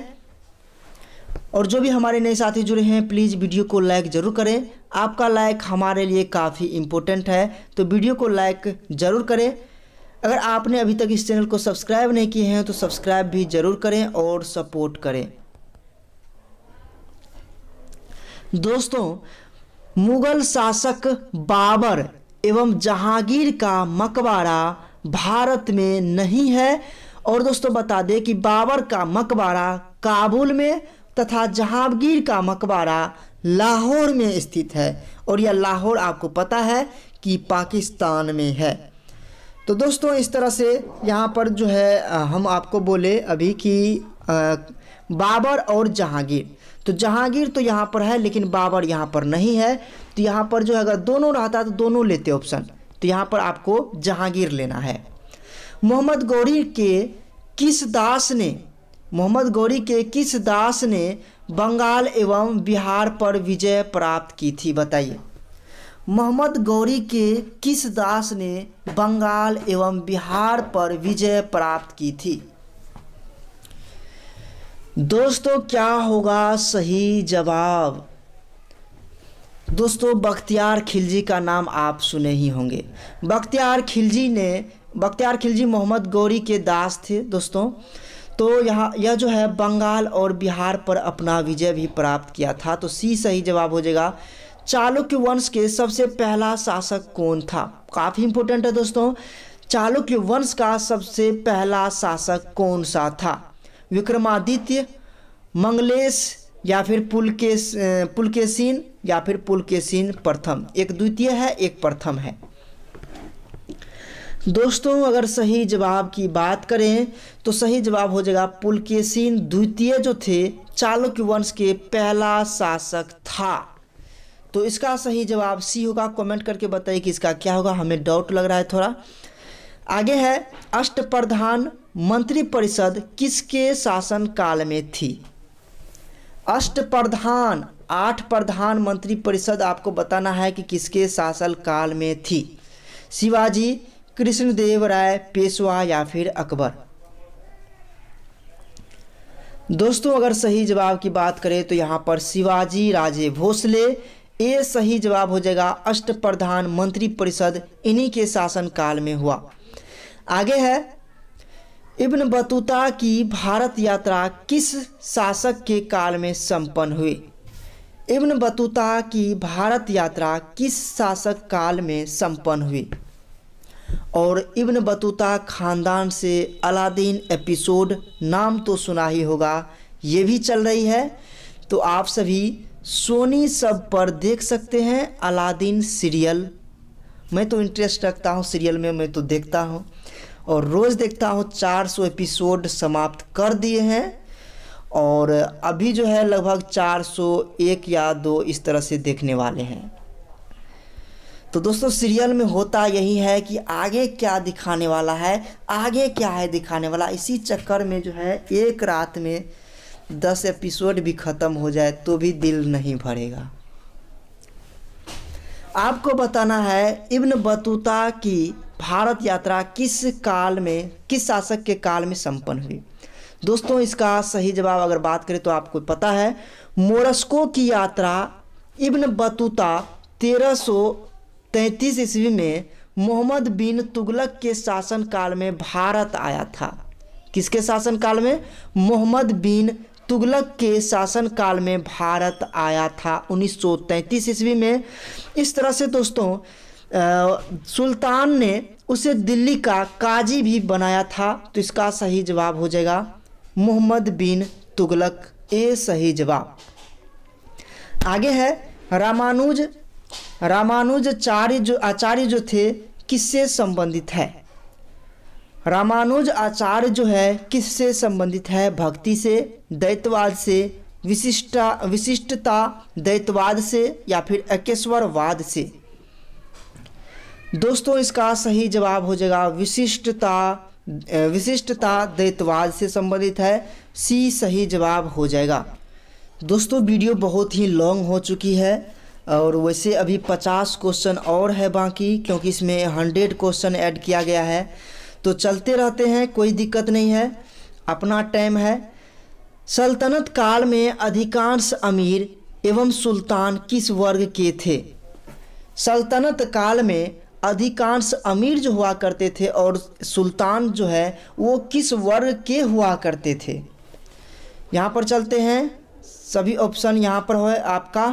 और जो भी हमारे नए साथी जुड़े हैं प्लीज़ वीडियो को लाइक ज़रूर करें आपका लाइक हमारे लिए काफ़ी इंपोर्टेंट है तो वीडियो को लाइक ज़रूर करें अगर आपने अभी तक इस चैनल को सब्सक्राइब नहीं किए हैं तो सब्सक्राइब भी ज़रूर करें और सपोर्ट करें दोस्तों मुगल शासक बाबर एवं जहांगीर का मकबरा भारत में नहीं है और दोस्तों बता दें कि बाबर का मकबरा काबुल में तथा जहांगीर का मकबरा लाहौर में स्थित है और यह लाहौर आपको पता है कि पाकिस्तान में है तो दोस्तों इस तरह से यहाँ पर जो है हम आपको बोले अभी कि बाबर और जहांगीर तो जहांगीर तो यहाँ पर है लेकिन बाबर यहाँ पर नहीं है तो यहाँ पर जो है अगर दोनों रहता तो दोनों लेते ऑप्शन तो यहाँ पर आपको जहांगीर लेना है मोहम्मद गौरी के किस दास ने मोहम्मद गौरी के किस दास ने बंगाल एवं बिहार पर विजय प्राप्त की थी बताइए मोहम्मद गौरी के किस दास ने बंगाल एवं बिहार पर विजय प्राप्त की थी दोस्तों क्या होगा सही जवाब दोस्तों बख्तियार खिलजी का नाम आप सुने ही होंगे बख्तियार खिलजी ने बख्तियार खिलजी मोहम्मद गौरी के दास थे दोस्तों तो यहाँ यह जो है बंगाल और बिहार पर अपना विजय भी प्राप्त किया था तो सी सही जवाब हो जाएगा चालुक्य वंश के सबसे पहला शासक कौन था काफ़ी इंपोर्टेंट है दोस्तों चालुक्य वंश का सबसे पहला शासक कौन सा था विक्रमादित्य मंगलेश या फिर पुलकेश पुलकेसिन या फिर पुलकेसिन प्रथम एक द्वितीय है एक प्रथम है दोस्तों अगर सही जवाब की बात करें तो सही जवाब हो जाएगा पुलकेसिन द्वितीय जो थे चालुक्य वंश के पहला शासक था तो इसका सही जवाब सी होगा कमेंट करके बताइए कि इसका क्या होगा हमें डाउट लग रहा है थोड़ा आगे है अष्ट प्रधान मंत्री परिषद किसके शासन काल में थी अष्ट प्रधान आठ प्रधान मंत्री परिषद आपको बताना है कि किसके शासन काल में थी शिवाजी कृष्णदेव राय पेशवा या फिर अकबर दोस्तों अगर सही जवाब की बात करें तो यहाँ पर शिवाजी राजे भोसले ए सही जवाब हो जाएगा अष्ट प्रधान मंत्री परिषद इन्हीं के शासन काल में हुआ आगे है इब्न बतूता की भारत यात्रा किस शासक के काल में संपन्न हुई इब्न बतूता की भारत यात्रा किस शासक काल में संपन्न हुई और इब्न बतूता ख़ानदान से अलादीन एपिसोड नाम तो सुना ही होगा ये भी चल रही है तो आप सभी सोनी सब पर देख सकते हैं अलादीन सीरियल मैं तो इंटरेस्ट रखता हूँ सीरियल में मैं तो देखता हूँ और रोज़ देखता हूँ 400 एपिसोड समाप्त कर दिए हैं और अभी जो है लगभग 401 या दो इस तरह से देखने वाले हैं तो दोस्तों सीरियल में होता यही है कि आगे क्या दिखाने वाला है आगे क्या है दिखाने वाला इसी चक्कर में जो है एक रात में दस एपिसोड भी ख़त्म हो जाए तो भी दिल नहीं भरेगा आपको बताना है इब्न बतूता की भारत यात्रा किस काल में किस शासक के काल में संपन्न हुई दोस्तों इसका सही जवाब अगर बात करें तो आपको पता है मोरस्को की यात्रा इब्न बतूता 1333 ईस्वी में मोहम्मद बिन तुगलक के शासन काल में भारत आया था किसके शासन काल में मोहम्मद बिन तुगलक के शासनकाल में भारत आया था 1933 ईस्वी में इस तरह से दोस्तों सुल्तान ने उसे दिल्ली का काजी भी बनाया था तो इसका सही जवाब हो जाएगा मोहम्मद बिन तुगलक ए सही जवाब आगे है रामानुज रामानुजाचार्य जो आचार्य जो थे किससे संबंधित है रामानुज आचार्य जो है किससे संबंधित है भक्ति से दैतवाद से विशिष्टा विशिष्टता दैतवाद से या फिर एकेश्वरवाद से दोस्तों इसका सही जवाब हो जाएगा विशिष्टता विशिष्टता दैतवाद से संबंधित है सी सही जवाब हो जाएगा दोस्तों वीडियो बहुत ही लॉन्ग हो चुकी है और वैसे अभी 50 क्वेश्चन और है बाकी क्योंकि इसमें 100 क्वेश्चन ऐड किया गया है तो चलते रहते हैं कोई दिक्कत नहीं है अपना टाइम है सल्तनत काल में अधिकांश अमीर एवं सुल्तान किस वर्ग के थे सल्तनत काल में अधिकांश अमीर जो हुआ करते थे और सुल्तान जो है वो किस वर्ग के हुआ करते थे यहाँ पर चलते हैं सभी ऑप्शन यहाँ पर है आपका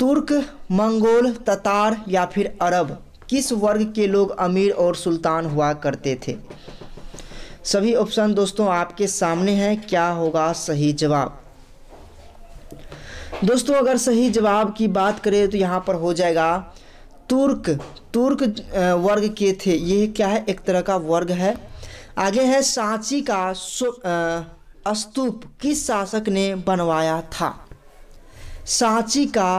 तुर्क मंगोल ततार या फिर अरब किस वर्ग के लोग अमीर और सुल्तान हुआ करते थे सभी ऑप्शन दोस्तों आपके सामने हैं क्या होगा सही जवाब दोस्तों अगर सही जवाब की बात करें तो यहाँ पर हो जाएगा तुर्क तुर्क वर्ग के थे ये क्या है एक तरह का वर्ग है आगे है सांची का स्तूप किस शासक ने बनवाया था सांची का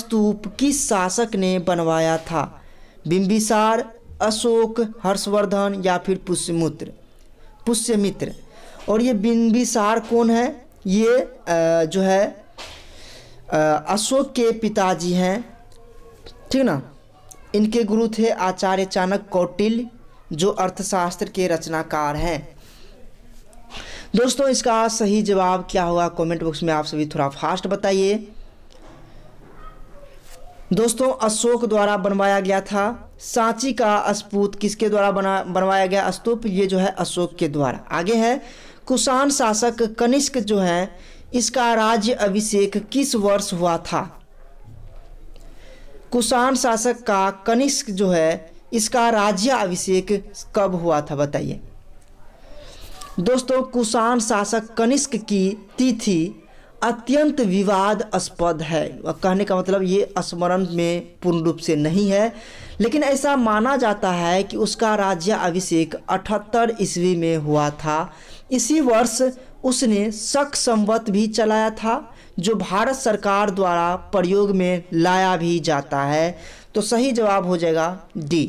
स्तूप किस शासक ने बनवाया था बिम्बिसार अशोक हर्षवर्धन या फिर पुष्यमित्र पुष्यमित्र और ये बिम्बिसार कौन है ये जो है अशोक के पिताजी हैं ठीक ना इनके गुरु थे आचार्य चाणक कौटिल जो अर्थशास्त्र के रचनाकार हैं दोस्तों इसका सही जवाब क्या होगा कमेंट बॉक्स में आप सभी थोड़ा फास्ट बताइए दोस्तों अशोक द्वारा बनवाया गया था सांची का स्पूत किसके द्वारा बना बनवाया गया स्तूप ये जो है अशोक के द्वारा आगे है कुषाण शासक कनिष्क जो है इसका राज्य अभिषेक किस वर्ष हुआ था कुषाण शासक का कनिष्क जो है इसका राज्य अभिषेक कब हुआ था बताइए दोस्तों कुषाण शासक कनिष्क की तिथि अत्यंत विवादास्पद है कहने का मतलब ये स्मरण में पूर्ण रूप से नहीं है लेकिन ऐसा माना जाता है कि उसका राज्य अभिषेक अठहत्तर ईस्वी में हुआ था इसी वर्ष उसने शक संवत भी चलाया था जो भारत सरकार द्वारा प्रयोग में लाया भी जाता है तो सही जवाब हो जाएगा डी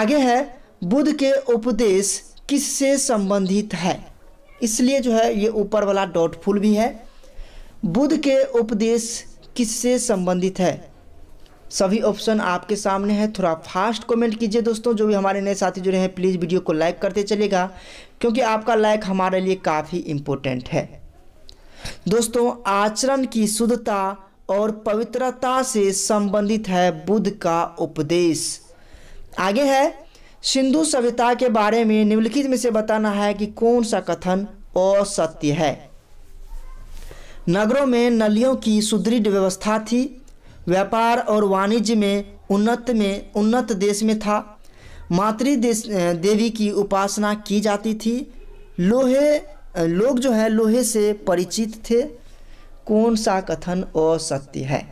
आगे है बुद्ध के उपदेश किससे संबंधित है इसलिए जो है ये ऊपर वाला डॉटफुल भी है बुद्ध के उपदेश किससे संबंधित है सभी ऑप्शन आपके सामने है थोड़ा फास्ट कमेंट कीजिए दोस्तों जो भी हमारे नए साथी जुड़े हैं प्लीज़ वीडियो को लाइक करते चलेगा क्योंकि आपका लाइक हमारे लिए काफ़ी इम्पोर्टेंट है दोस्तों आचरण की शुद्धता और पवित्रता से संबंधित है बुद्ध का उपदेश आगे है सिंधु सभ्यता के बारे में निम्नलिखित में से बताना है कि कौन सा कथन असत्य है नगरों में नलियों की सुदृढ़ व्यवस्था थी व्यापार और वाणिज्य में उन्नत में उन्नत देश में था मातृ देवी की उपासना की जाती थी लोहे लोग जो है लोहे से परिचित थे कौन सा कथन असत्य है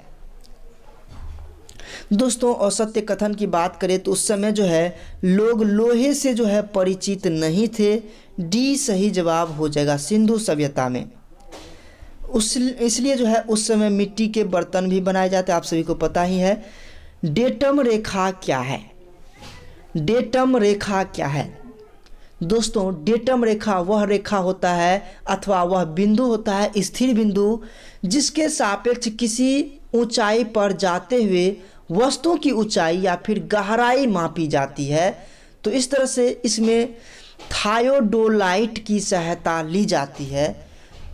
दोस्तों औसत्य कथन की बात करें तो उस समय जो है लोग लोहे से जो है परिचित नहीं थे डी सही जवाब हो जाएगा सिंधु सभ्यता में उस इसलिए जो है उस समय मिट्टी के बर्तन भी बनाए जाते आप सभी को पता ही है डेटम रेखा क्या है डेटम रेखा क्या है दोस्तों डेटम रेखा वह रेखा होता है अथवा वह बिंदु होता है स्थिर बिंदु जिसके सापेक्ष किसी ऊंचाई पर जाते हुए वस्तुओं की ऊंचाई या फिर गहराई मापी जाती है तो इस तरह से इसमें थायोडोलाइट की सहायता ली जाती है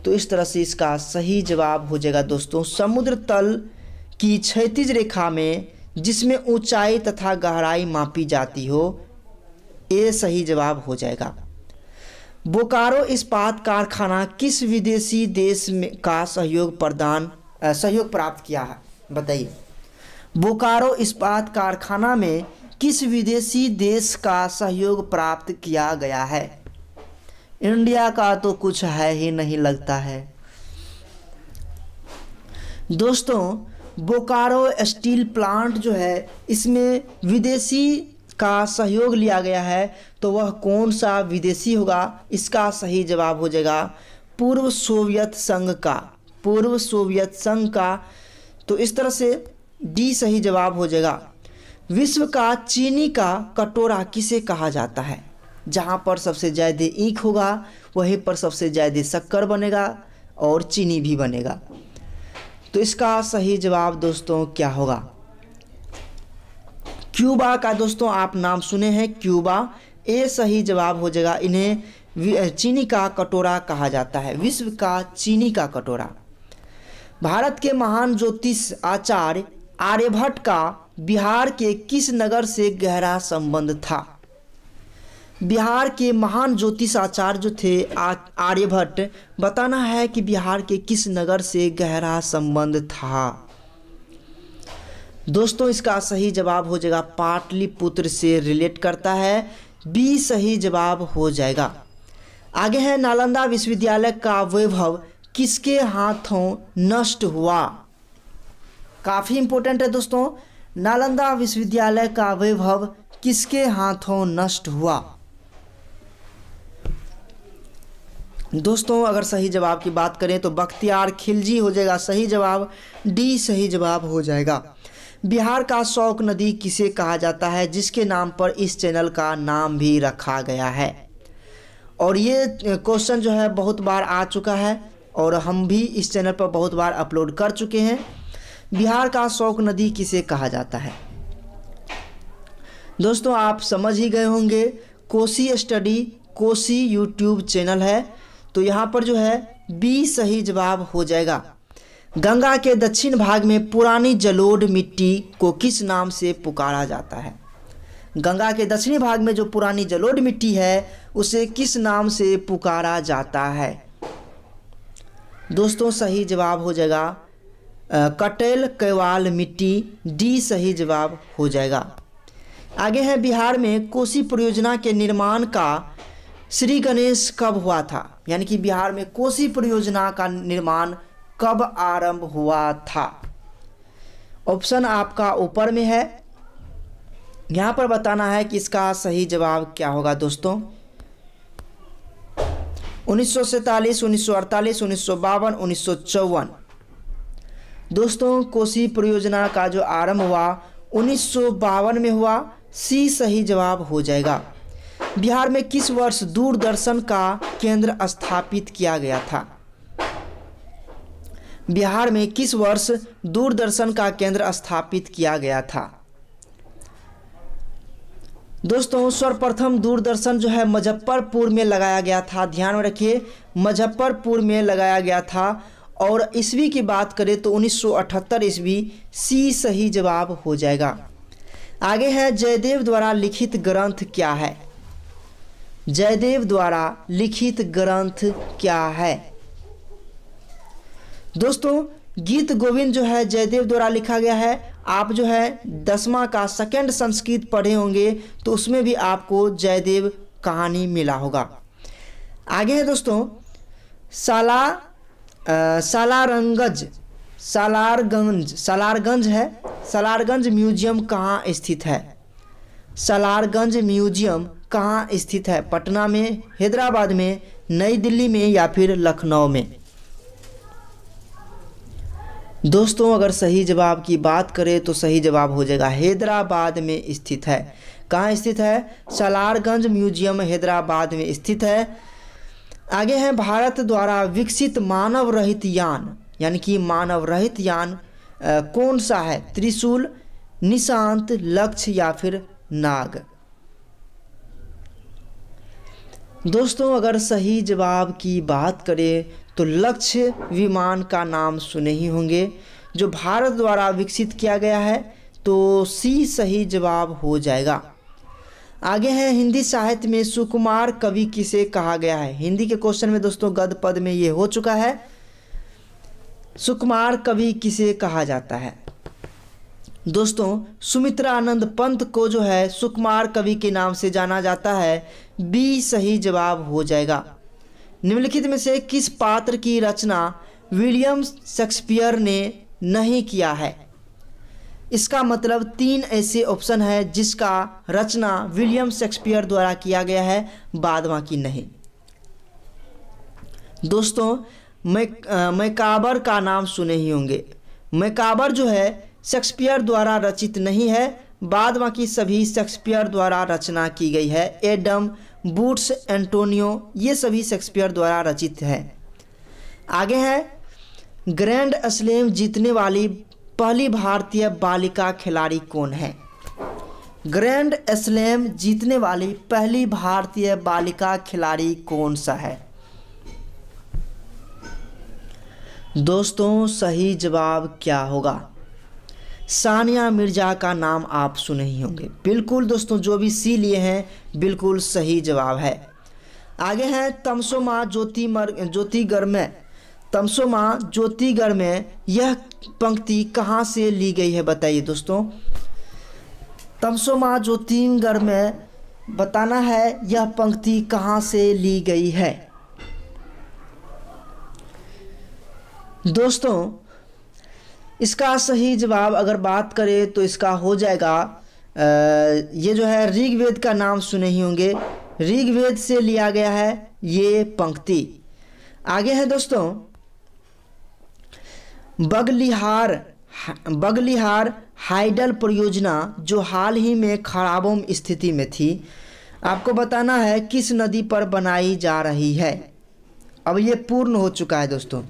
तो इस तरह से इसका सही जवाब हो जाएगा दोस्तों समुद्र तल की क्षैतिज रेखा में जिसमें ऊंचाई तथा गहराई मापी जाती हो ये सही जवाब हो जाएगा बोकारो इस्पात कारखाना किस विदेशी देश में का सहयोग प्रदान सहयोग प्राप्त किया है बताइए बोकारो इस्पात कारखाना में किस विदेशी देश का सहयोग प्राप्त किया गया है इंडिया का तो कुछ है ही नहीं लगता है दोस्तों बोकारो स्टील प्लांट जो है इसमें विदेशी का सहयोग लिया गया है तो वह कौन सा विदेशी होगा इसका सही जवाब हो जाएगा पूर्व सोवियत संघ का पूर्व सोवियत संघ का तो इस तरह से डी सही जवाब हो जाएगा विश्व का चीनी का कटोरा किसे कहा जाता है जहाँ पर सबसे ज़्यादा ईख होगा वहीं पर सबसे ज़्यादा शक्कर बनेगा और चीनी भी बनेगा तो इसका सही जवाब दोस्तों क्या होगा क्यूबा का दोस्तों आप नाम सुने हैं क्यूबा ए सही जवाब हो जाएगा इन्हें चीनी का कटोरा कहा जाता है विश्व का चीनी का कटोरा भारत के महान ज्योतिष आचार्य आर्यभट्ट का बिहार के किस नगर से गहरा संबंध था बिहार के महान ज्योतिष आचार्य जो थे आर्यभट्ट बताना है कि बिहार के किस नगर से गहरा संबंध था दोस्तों इसका सही जवाब हो जाएगा पाटलिपुत्र से रिलेट करता है बी सही जवाब हो जाएगा आगे है नालंदा विश्वविद्यालय का वैभव किसके हाथों नष्ट हुआ काफ़ी इम्पोर्टेंट है दोस्तों नालंदा विश्वविद्यालय का वैभव किसके हाथों नष्ट हुआ दोस्तों अगर सही जवाब की बात करें तो बख्तियार खिलजी हो जाएगा सही जवाब डी सही जवाब हो जाएगा बिहार का शौक नदी किसे कहा जाता है जिसके नाम पर इस चैनल का नाम भी रखा गया है और ये क्वेश्चन जो है बहुत बार आ चुका है और हम भी इस चैनल पर बहुत बार अपलोड कर चुके हैं बिहार का शौक नदी किसे कहा जाता है दोस्तों आप समझ ही गए होंगे Kosi study Kosi YouTube channel है तो यहाँ पर जो है बी सही जवाब हो जाएगा गंगा के दक्षिण भाग में पुरानी जलोढ़ मिट्टी को किस नाम से पुकारा जाता है गंगा के दक्षिणी भाग में जो पुरानी जलोढ़ मिट्टी है उसे किस नाम से पुकारा जाता है दोस्तों सही जवाब हो जाएगा कटेल केवाल मिट्टी डी सही जवाब हो जाएगा आगे है बिहार में कोसी परियोजना के निर्माण का श्री गणेश कब हुआ था यानी कि बिहार में कोसी परियोजना का निर्माण कब आरंभ हुआ था ऑप्शन आपका ऊपर में है यहाँ पर बताना है कि इसका सही जवाब क्या होगा दोस्तों उन्नीस सौ सैंतालीस उन्नीस सौ अड़तालीस उन्नीस सौ बावन उन्नीस सौ चौवन दोस्तों कोसी परियोजना का जो आरंभ हुआ उन्नीस में हुआ सी सही जवाब हो जाएगा बिहार में किस वर्ष दूरदर्शन का केंद्र स्थापित किया गया था बिहार में किस वर्ष दूरदर्शन का केंद्र स्थापित किया गया था दोस्तों सर्वप्रथम दूरदर्शन जो है मुजफ्फरपुर में लगाया गया था ध्यान में रखिए मुजफ्फरपुर में लगाया गया था और ईस्वी की बात करें तो 1978 ईस्वी सी सही जवाब हो जाएगा आगे है जयदेव द्वारा लिखित ग्रंथ क्या है जयदेव द्वारा लिखित ग्रंथ क्या है दोस्तों गीत गोविंद जो है जयदेव द्वारा लिखा गया है आप जो है दसवा का सेकंड संस्कृत पढ़े होंगे तो उसमें भी आपको जयदेव कहानी मिला होगा आगे है दोस्तों साला सालारंगज सालारगंज सालारगंज है सालारगंज म्यूजियम कहाँ स्थित है सालारगंज म्यूजियम कहाँ स्थित है पटना में हैदराबाद में नई दिल्ली में या फिर लखनऊ में दोस्तों अगर सही जवाब की बात करें तो सही जवाब हो जाएगा हैदराबाद में स्थित है कहाँ स्थित है सलारगंज म्यूजियम हैदराबाद में स्थित है आगे हैं भारत द्वारा विकसित मानव रहित यान यानी कि मानव रहित यान कौन सा है त्रिशूल निशांत लक्ष्य या फिर नाग दोस्तों अगर सही जवाब की बात करें तो लक्ष्य विमान का नाम सुने ही होंगे जो भारत द्वारा विकसित किया गया है तो सी सही जवाब हो जाएगा आगे है हिंदी साहित्य में सुकुमार कवि किसे कहा गया है हिंदी के क्वेश्चन में दोस्तों गद पद में ये हो चुका है सुकुमार कवि किसे कहा जाता है दोस्तों सुमित्रा आनंद पंत को जो है सुकुमार कवि के नाम से जाना जाता है बी सही जवाब हो जाएगा निम्नलिखित में से किस पात्र की रचना विलियम शेक्सपियर ने नहीं किया है इसका मतलब तीन ऐसे ऑप्शन है जिसका रचना विलियम शेक्सपियर द्वारा किया गया है बाद बाकी नहीं दोस्तों मैकाबर का नाम सुने ही होंगे मैकाबर जो है शेक्सपियर द्वारा रचित नहीं है बाद बाकी सभी शेक्सपियर द्वारा रचना की गई है एडम बूट्स एंटोनियो ये सभी शेक्सपियर द्वारा रचित है आगे है ग्रैंड स्लेम जीतने वाली पहली भारतीय बालिका खिलाड़ी कौन है ग्रैंड स्लैम जीतने वाली पहली भारतीय बालिका खिलाड़ी कौन सा है दोस्तों सही जवाब क्या होगा सानिया मिर्जा का नाम आप सुने ही होंगे बिल्कुल दोस्तों जो भी सी लिए हैं बिल्कुल सही जवाब है आगे हैं तमसोमा ज्योति मर ज्योति में तमसोमा ज्योतिगढ़ में यह पंक्ति कहाँ से ली गई है बताइए दोस्तों तमसोमा ज्योतिगढ़ में बताना है यह पंक्ति कहाँ से ली गई है दोस्तों इसका सही जवाब अगर बात करें तो इसका हो जाएगा ये जो है ऋग्वेद का नाम सुने ही होंगे ऋग्वेद से लिया गया है ये पंक्ति आगे है दोस्तों बगलिहार बगलिहार हाइडल परियोजना जो हाल ही में खराबों स्थिति में थी आपको बताना है किस नदी पर बनाई जा रही है अब ये पूर्ण हो चुका है दोस्तों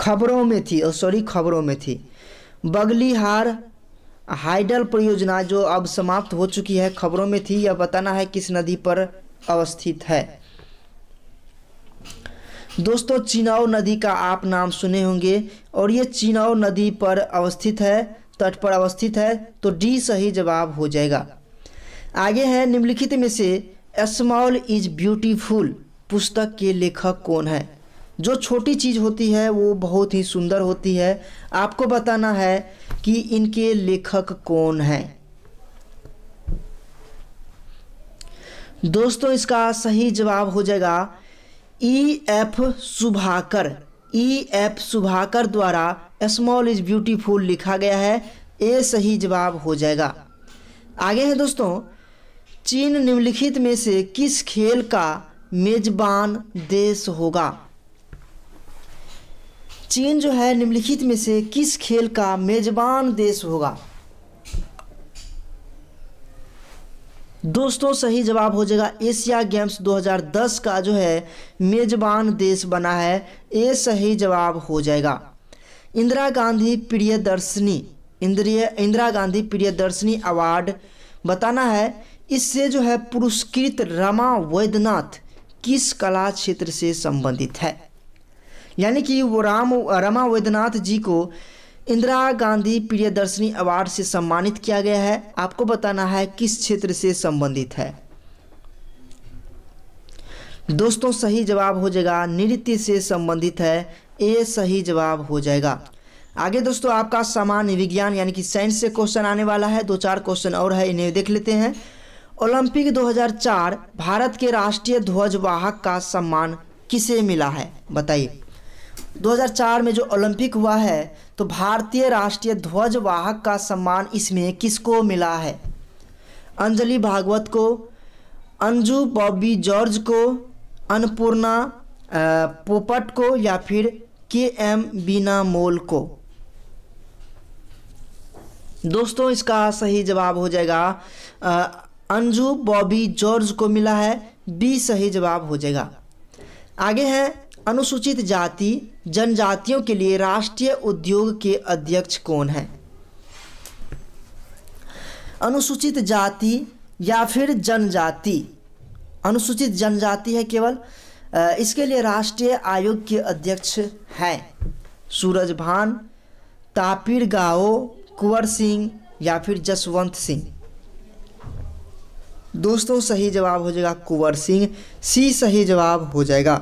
खबरों में थी सॉरी खबरों में थी बगलिहार हाइडल परियोजना जो अब समाप्त हो चुकी है खबरों में थी यह बताना है किस नदी पर अवस्थित है दोस्तों चिनाव नदी का आप नाम सुने होंगे और ये चिनाव नदी पर अवस्थित है तट पर अवस्थित है तो डी सही जवाब हो जाएगा आगे है निम्नलिखित में से स्मॉल इज ब्यूटीफुल पुस्तक के लेखक कौन है जो छोटी चीज़ होती है वो बहुत ही सुंदर होती है आपको बताना है कि इनके लेखक कौन हैं दोस्तों इसका सही जवाब हो जाएगा ई एफ सुभाकर ई एफ सुभाकर द्वारा स्मॉल इज ब्यूटीफुल लिखा गया है ए सही जवाब हो जाएगा आगे है दोस्तों चीन निम्नलिखित में से किस खेल का मेजबान देश होगा चीन जो है निम्नलिखित में से किस खेल का मेजबान देश होगा दोस्तों सही जवाब हो जाएगा एशिया गेम्स 2010 का जो है मेजबान देश बना है ये सही जवाब हो जाएगा इंदिरा गांधी प्रियदर्शनी इंद्रिय इंदिरा गांधी प्रियदर्शनी अवार्ड बताना है इससे जो है पुरस्कृत रमा वैद्यनाथ किस कला क्षेत्र से संबंधित है यानी कि वो राम रमा वैद्यनाथ जी को इंदिरा गांधी प्रियदर्शनी अवार्ड से सम्मानित किया गया है आपको बताना है किस क्षेत्र से संबंधित है दोस्तों सही जवाब हो जाएगा नृत्य से संबंधित है ए सही जवाब हो जाएगा आगे दोस्तों आपका सामान्य विज्ञान यानी कि साइंस से क्वेश्चन आने वाला है दो चार क्वेश्चन और है इन्हें देख लेते हैं ओलंपिक 2004 भारत के राष्ट्रीय ध्वज वाहक का सम्मान किसे मिला है बताइए 2004 में जो ओलंपिक हुआ है तो भारतीय राष्ट्रीय ध्वज वाहक का सम्मान इसमें किसको मिला है अंजलि भागवत को अंजू बॉबी जॉर्ज को अन्नपूर्णा पोपट को या फिर के एम बीना मोल को दोस्तों इसका सही जवाब हो जाएगा अंजू बॉबी जॉर्ज को मिला है बी सही जवाब हो जाएगा आगे हैं अनुसूचित जाति जनजातियों के लिए राष्ट्रीय उद्योग के अध्यक्ष कौन हैं अनुसूचित जाति या फिर जनजाति अनुसूचित जनजाति है केवल इसके लिए राष्ट्रीय आयोग के अध्यक्ष हैं भान तापिर गाओ कुंवर सिंह या फिर जसवंत सिंह दोस्तों सही जवाब हो जाएगा कुंवर सिंह सी सही जवाब हो जाएगा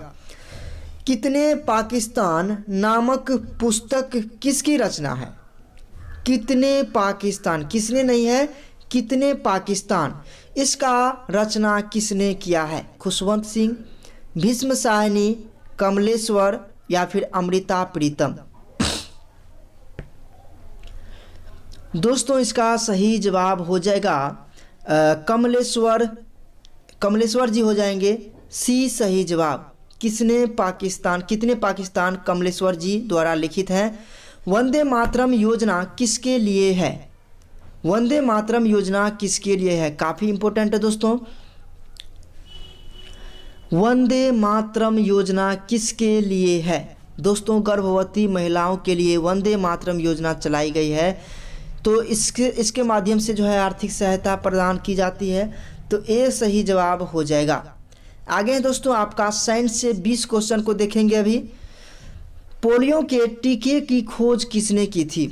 कितने पाकिस्तान नामक पुस्तक किसकी रचना है कितने पाकिस्तान किसने नहीं है कितने पाकिस्तान इसका रचना किसने किया है खुशवंत सिंह भीष्म साहनी कमलेश्वर या फिर अमृता प्रीतम दोस्तों इसका सही जवाब हो जाएगा कमलेश्वर कमलेश्वर जी हो जाएंगे सी सही जवाब किसने पाकिस्तान कितने पाकिस्तान कमलेश्वर जी द्वारा लिखित है वंदे मातरम योजना किसके लिए है वंदे मातरम योजना किसके लिए है काफ़ी इंपॉर्टेंट है दोस्तों वंदे मातरम योजना किसके लिए है दोस्तों गर्भवती महिलाओं के लिए वंदे मातरम योजना चलाई गई है तो इसके इसके माध्यम से जो है आर्थिक सहायता प्रदान की जाती है तो ये सही जवाब हो जाएगा आगे दोस्तों आपका साइंस से बीस क्वेश्चन को देखेंगे अभी पोलियो के टीके की खोज किसने की थी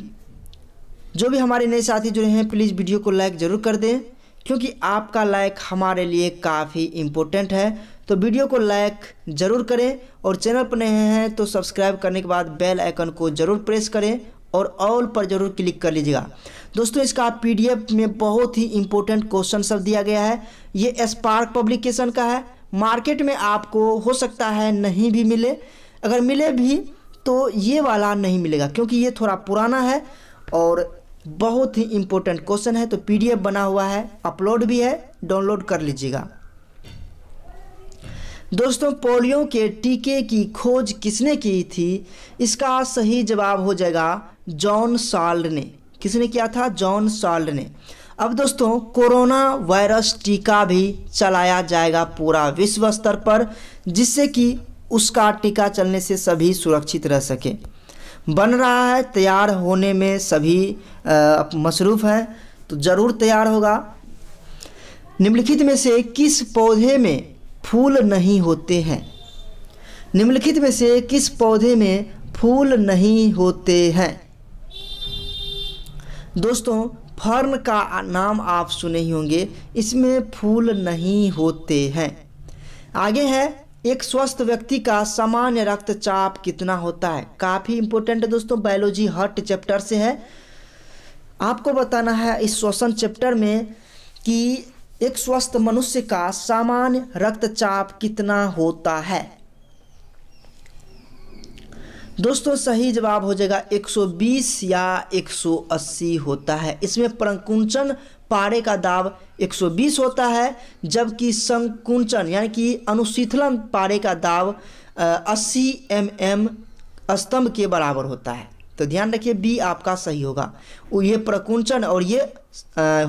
जो भी हमारे नए साथी जुड़े हैं प्लीज़ वीडियो को लाइक ज़रूर कर दें क्योंकि आपका लाइक हमारे लिए काफ़ी इम्पोर्टेंट है तो वीडियो को लाइक ज़रूर करें और चैनल पर नए हैं तो सब्सक्राइब करने के बाद बेल आइकन को ज़रूर प्रेस करें और ऑल पर ज़रूर क्लिक कर लीजिएगा दोस्तों इसका पीडीएफ में बहुत ही इम्पोर्टेंट क्वेश्चन सब दिया गया है ये स्पार्क पब्लिकेशन का है मार्केट में आपको हो सकता है नहीं भी मिले अगर मिले भी तो ये वाला नहीं मिलेगा क्योंकि ये थोड़ा पुराना है और बहुत ही इम्पोर्टेंट क्वेश्चन है तो पीडीएफ बना हुआ है अपलोड भी है डाउनलोड कर लीजिएगा दोस्तों पोलियो के टीके की खोज किसने की थी इसका सही जवाब हो जाएगा जॉन साल्ड ने किसने किया था जॉन साल्ड ने अब दोस्तों कोरोना वायरस टीका भी चलाया जाएगा पूरा विश्व स्तर पर जिससे कि उसका टीका चलने से सभी सुरक्षित रह सके बन रहा है तैयार होने में सभी मसरूफ़ हैं तो ज़रूर तैयार होगा निम्नलिखित में से किस पौधे में फूल नहीं होते हैं निम्नलिखित में से किस पौधे में फूल नहीं होते हैं दोस्तों फर्न का नाम आप सुने ही होंगे इसमें फूल नहीं होते हैं आगे है एक स्वस्थ व्यक्ति का सामान्य रक्तचाप कितना होता है काफ़ी इंपॉर्टेंट है दोस्तों बायोलॉजी हर्ट चैप्टर से है आपको बताना है इस श्वसन चैप्टर में कि एक स्वस्थ मनुष्य का सामान्य रक्तचाप कितना होता है दोस्तों सही जवाब हो जाएगा 120 या 180 होता है इसमें प्रकुंचन पारे का दाब 120 होता है जबकि संकुंचन यानी कि अनुशीथलन पारे का दाब 80 एम एम स्तंभ के बराबर होता है तो ध्यान रखिए बी आपका सही होगा ये प्रकुंचन और ये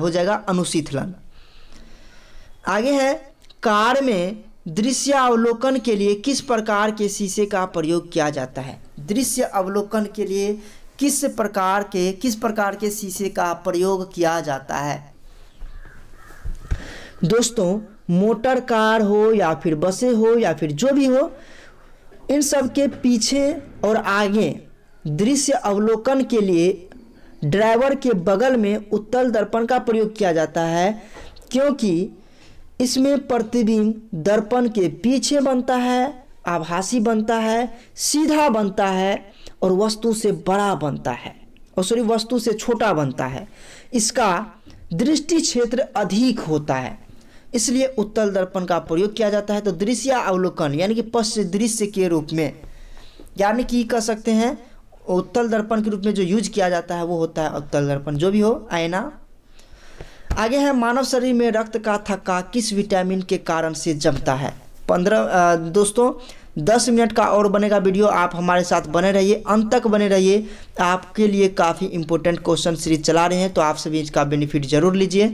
हो जाएगा अनुशीथलन आगे है कार में दृश्यावलोकन के लिए किस प्रकार के शीशे का प्रयोग किया जाता है दृश्य अवलोकन के लिए किस प्रकार के किस प्रकार के शीशे का प्रयोग किया जाता है दोस्तों मोटर कार हो या फिर बसें हो या फिर जो भी हो इन सब के पीछे और आगे दृश्य अवलोकन के लिए ड्राइवर के बगल में उत्तल दर्पण का प्रयोग किया जाता है क्योंकि इसमें प्रतिबिंब दर्पण के पीछे बनता है आभासी बनता है सीधा बनता है और वस्तु से बड़ा बनता है और सॉरी वस्तु से छोटा बनता है इसका दृष्टि क्षेत्र अधिक होता है इसलिए उत्तल दर्पण का प्रयोग किया जाता है तो दृश्य अवलोकन यानी कि पश्च दृश्य के रूप में यानी कि कह सकते हैं उत्तल दर्पण के रूप में जो यूज किया जाता है वो होता है उत्तल दर्पण जो भी हो आयना आगे है मानव शरीर में रक्त का थक्का किस विटामिन के कारण से जमता है पंद्रह दोस्तों दस मिनट का और बनेगा वीडियो आप हमारे साथ बने रहिए अंत तक बने रहिए आपके लिए काफ़ी इंपॉर्टेंट क्वेश्चन सीरीज चला रहे हैं तो आप सभी इसका बेनिफिट ज़रूर लीजिए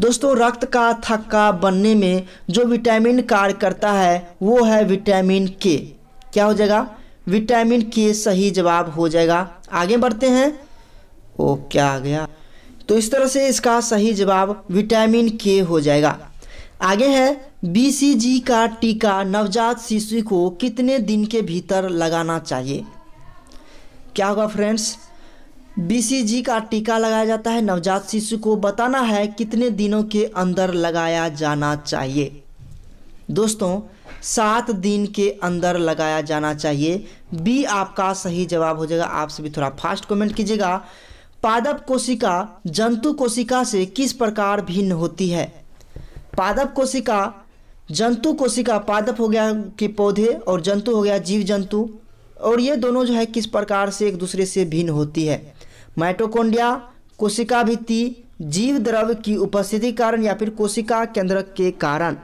दोस्तों रक्त का थक्का बनने में जो विटामिन कार्य करता है वो है विटामिन के क्या हो जाएगा विटामिन के सही जवाब हो जाएगा आगे बढ़ते हैं ओ क्या आ गया तो इस तरह से इसका सही जवाब विटामिन के हो जाएगा आगे है बीसीजी का टीका नवजात शिशु को कितने दिन के भीतर लगाना चाहिए क्या होगा फ्रेंड्स बीसीजी का टीका लगाया जाता है नवजात शिशु को बताना है कितने दिनों के अंदर लगाया जाना चाहिए दोस्तों सात दिन के अंदर लगाया जाना चाहिए बी आपका सही जवाब हो जाएगा आप सभी थोड़ा फास्ट कमेंट कीजिएगा पादप कोशिका जंतु कोशिका से किस प्रकार भिन्न होती है पादप कोशिका जंतु कोशिका पादप हो गया कि पौधे और जंतु हो गया जीव जंतु और ये दोनों जो है किस प्रकार से एक दूसरे से भिन्न होती है माइटोकोंडिया कोशिका भित्ति जीव द्रव की उपस्थिति कारण या फिर कोशिका केंद्रक के कारण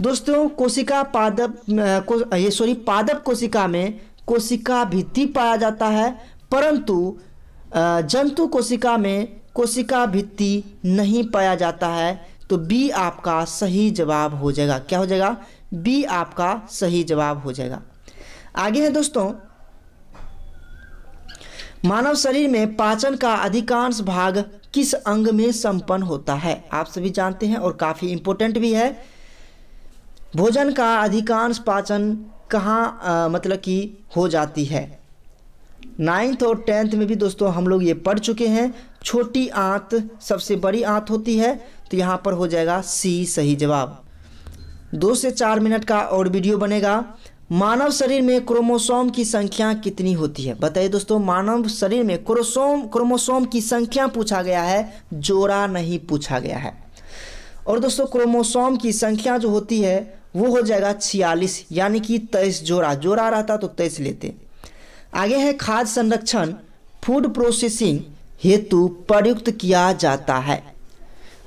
दोस्तों कोशिका पादप को, ये सॉरी पादप कोशिका में कोशिका भित्ति पाया जाता है परंतु जंतु कोशिका में कोशिका भित्ति नहीं पाया जाता है तो बी आपका सही जवाब हो जाएगा क्या हो जाएगा बी आपका सही जवाब हो जाएगा आगे है दोस्तों मानव शरीर में पाचन का अधिकांश भाग किस अंग में संपन्न होता है आप सभी जानते हैं और काफ़ी इंपोर्टेंट भी है भोजन का अधिकांश पाचन कहाँ मतलब कि हो जाती है नाइन्थ और टेंथ में भी दोस्तों हम लोग ये पढ़ चुके हैं छोटी आंत सबसे बड़ी आंत होती है तो यहाँ पर हो जाएगा सी सही जवाब दो से चार मिनट का और वीडियो बनेगा मानव शरीर में क्रोमोसोम की संख्या कितनी होती है बताइए दोस्तों मानव शरीर में क्रोसोम क्रोमोसोम की संख्या पूछा गया है जोड़ा नहीं पूछा गया है और दोस्तों क्रोमोसोम की संख्या जो होती है वो हो जाएगा छियालीस यानी कि तेईस जोड़ा जोड़ा रहता तो तेईस लेते आगे है खाद्य संरक्षण फूड प्रोसेसिंग हेतु प्रयुक्त किया जाता है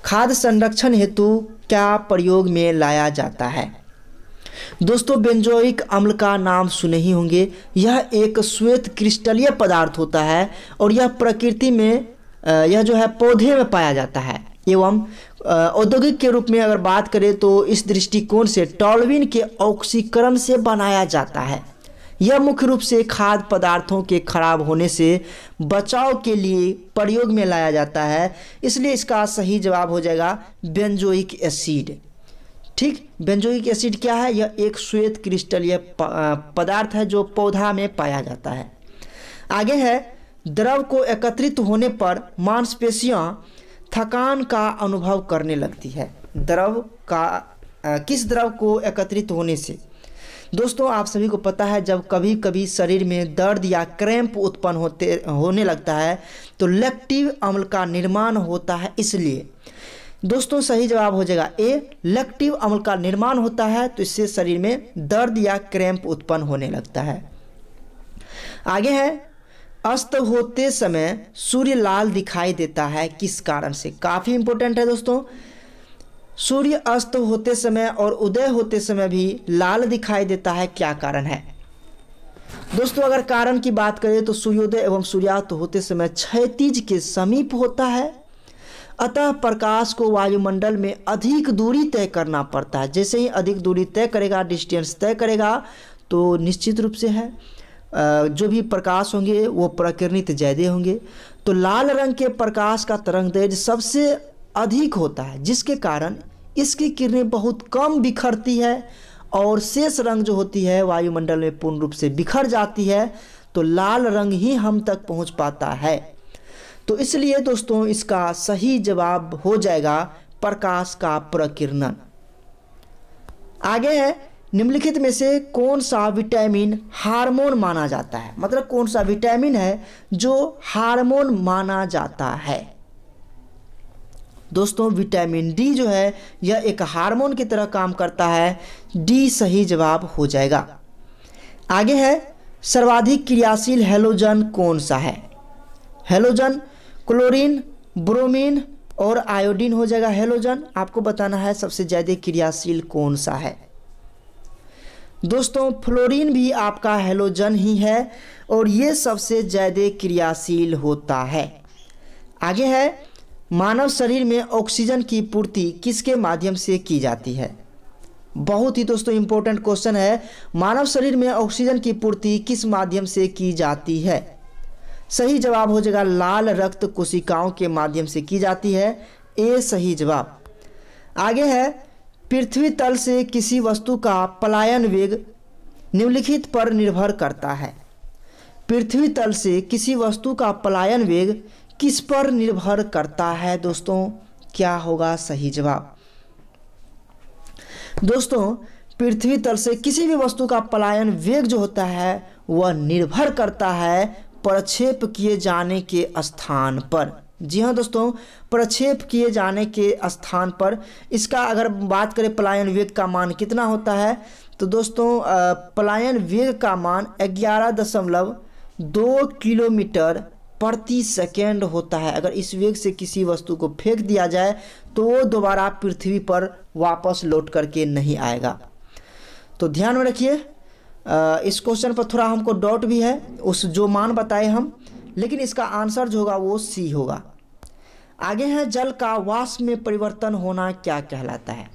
खाद संरक्षण हेतु क्या प्रयोग में लाया जाता है दोस्तों बेंजोइक अम्ल का नाम सुने ही होंगे यह एक श्वेत क्रिस्टलीय पदार्थ होता है और यह प्रकृति में यह जो है पौधे में पाया जाता है एवं औद्योगिक के रूप में अगर बात करें तो इस दृष्टिकोण से टॉलविन के ऑक्सीकरण से बनाया जाता है यह मुख्य रूप से खाद्य पदार्थों के खराब होने से बचाव के लिए प्रयोग में लाया जाता है इसलिए इसका सही जवाब हो जाएगा बेंजोइक एसिड ठीक बेंजोइक एसिड क्या है यह एक श्वेत क्रिस्टलीय पदार्थ है जो पौधा में पाया जाता है आगे है द्रव को एकत्रित होने पर मांसपेशियां थकान का अनुभव करने लगती है द्रव का किस द्रव को एकत्रित होने से दोस्तों आप सभी को पता है जब कभी कभी शरीर में दर्द या क्रैम्प उत्पन्न होते होने लगता है तो लैक्टिव अम्ल का निर्माण होता है इसलिए दोस्तों सही जवाब हो जाएगा ए लैक्टिव अम्ल का निर्माण होता है तो इससे शरीर में दर्द या क्रैम्प उत्पन्न होने लगता है आगे है अस्त होते समय सूर्य लाल दिखाई देता है किस कारण से काफ़ी इंपोर्टेंट है दोस्तों सूर्य अस्त होते समय और उदय होते समय भी लाल दिखाई देता है क्या कारण है दोस्तों अगर कारण की बात करें तो सूर्योदय एवं सूर्यास्त होते समय क्षैतिज के समीप होता है अतः प्रकाश को वायुमंडल में अधिक दूरी तय करना पड़ता है जैसे ही अधिक दूरी तय करेगा डिस्टेंस तय करेगा तो निश्चित रूप से है जो भी प्रकाश होंगे वो प्रकृणित ज्यादा होंगे तो लाल रंग के प्रकाश का तरंग दर्ज सबसे अधिक होता है जिसके कारण इसकी किरणें बहुत कम बिखरती है और शेष रंग जो होती है वायुमंडल में पूर्ण रूप से बिखर जाती है तो लाल रंग ही हम तक पहुंच पाता है तो इसलिए दोस्तों इसका सही जवाब हो जाएगा प्रकाश का प्रकिरणन आगे है निम्नलिखित में से कौन सा विटामिन हार्मोन माना जाता है मतलब कौन सा विटामिन है जो हार्मोन माना जाता है दोस्तों विटामिन डी जो है यह एक हार्मोन की तरह काम करता है डी सही जवाब हो जाएगा आगे है सर्वाधिक क्रियाशील हेलोजन कौन सा है हेलोजन क्लोरीन ब्रोमीन और आयोडीन हो जाएगा हेलोजन आपको बताना है सबसे ज़्यादा क्रियाशील कौन सा है दोस्तों फ्लोरीन भी आपका हेलोजन ही है और ये सबसे ज़्यादा क्रियाशील होता है आगे है मानव शरीर में ऑक्सीजन की पूर्ति किसके माध्यम से की जाती है बहुत ही दोस्तों इम्पोर्टेंट क्वेश्चन है मानव शरीर में ऑक्सीजन की पूर्ति किस माध्यम से की जाती है सही जवाब हो जाएगा लाल रक्त कोशिकाओं के माध्यम से की जाती है ए सही जवाब आगे है पृथ्वी तल से किसी वस्तु का पलायन वेग निम्नलिखित पर निर्भर करता है पृथ्वी तल से किसी वस्तु का पलायन वेग किस पर निर्भर करता है दोस्तों क्या होगा सही जवाब दोस्तों पृथ्वी तल से किसी भी वस्तु का पलायन वेग जो होता है वह निर्भर करता है प्रक्षेप किए जाने के स्थान पर जी हाँ दोस्तों प्रक्षेप किए जाने के स्थान पर इसका अगर बात करें पलायन वेग का मान कितना होता है तो दोस्तों पलायन वेग का मान ग्यारह दशमलव दो किलोमीटर प्रति सेकेंड होता है अगर इस वेग से किसी वस्तु को फेंक दिया जाए तो वो दोबारा पृथ्वी पर वापस लौट करके नहीं आएगा तो ध्यान में रखिए इस क्वेश्चन पर थोड़ा हमको डॉट भी है उस जो मान बताए हम लेकिन इसका आंसर जो होगा वो सी होगा आगे है जल का वाष्प में परिवर्तन होना क्या कहलाता है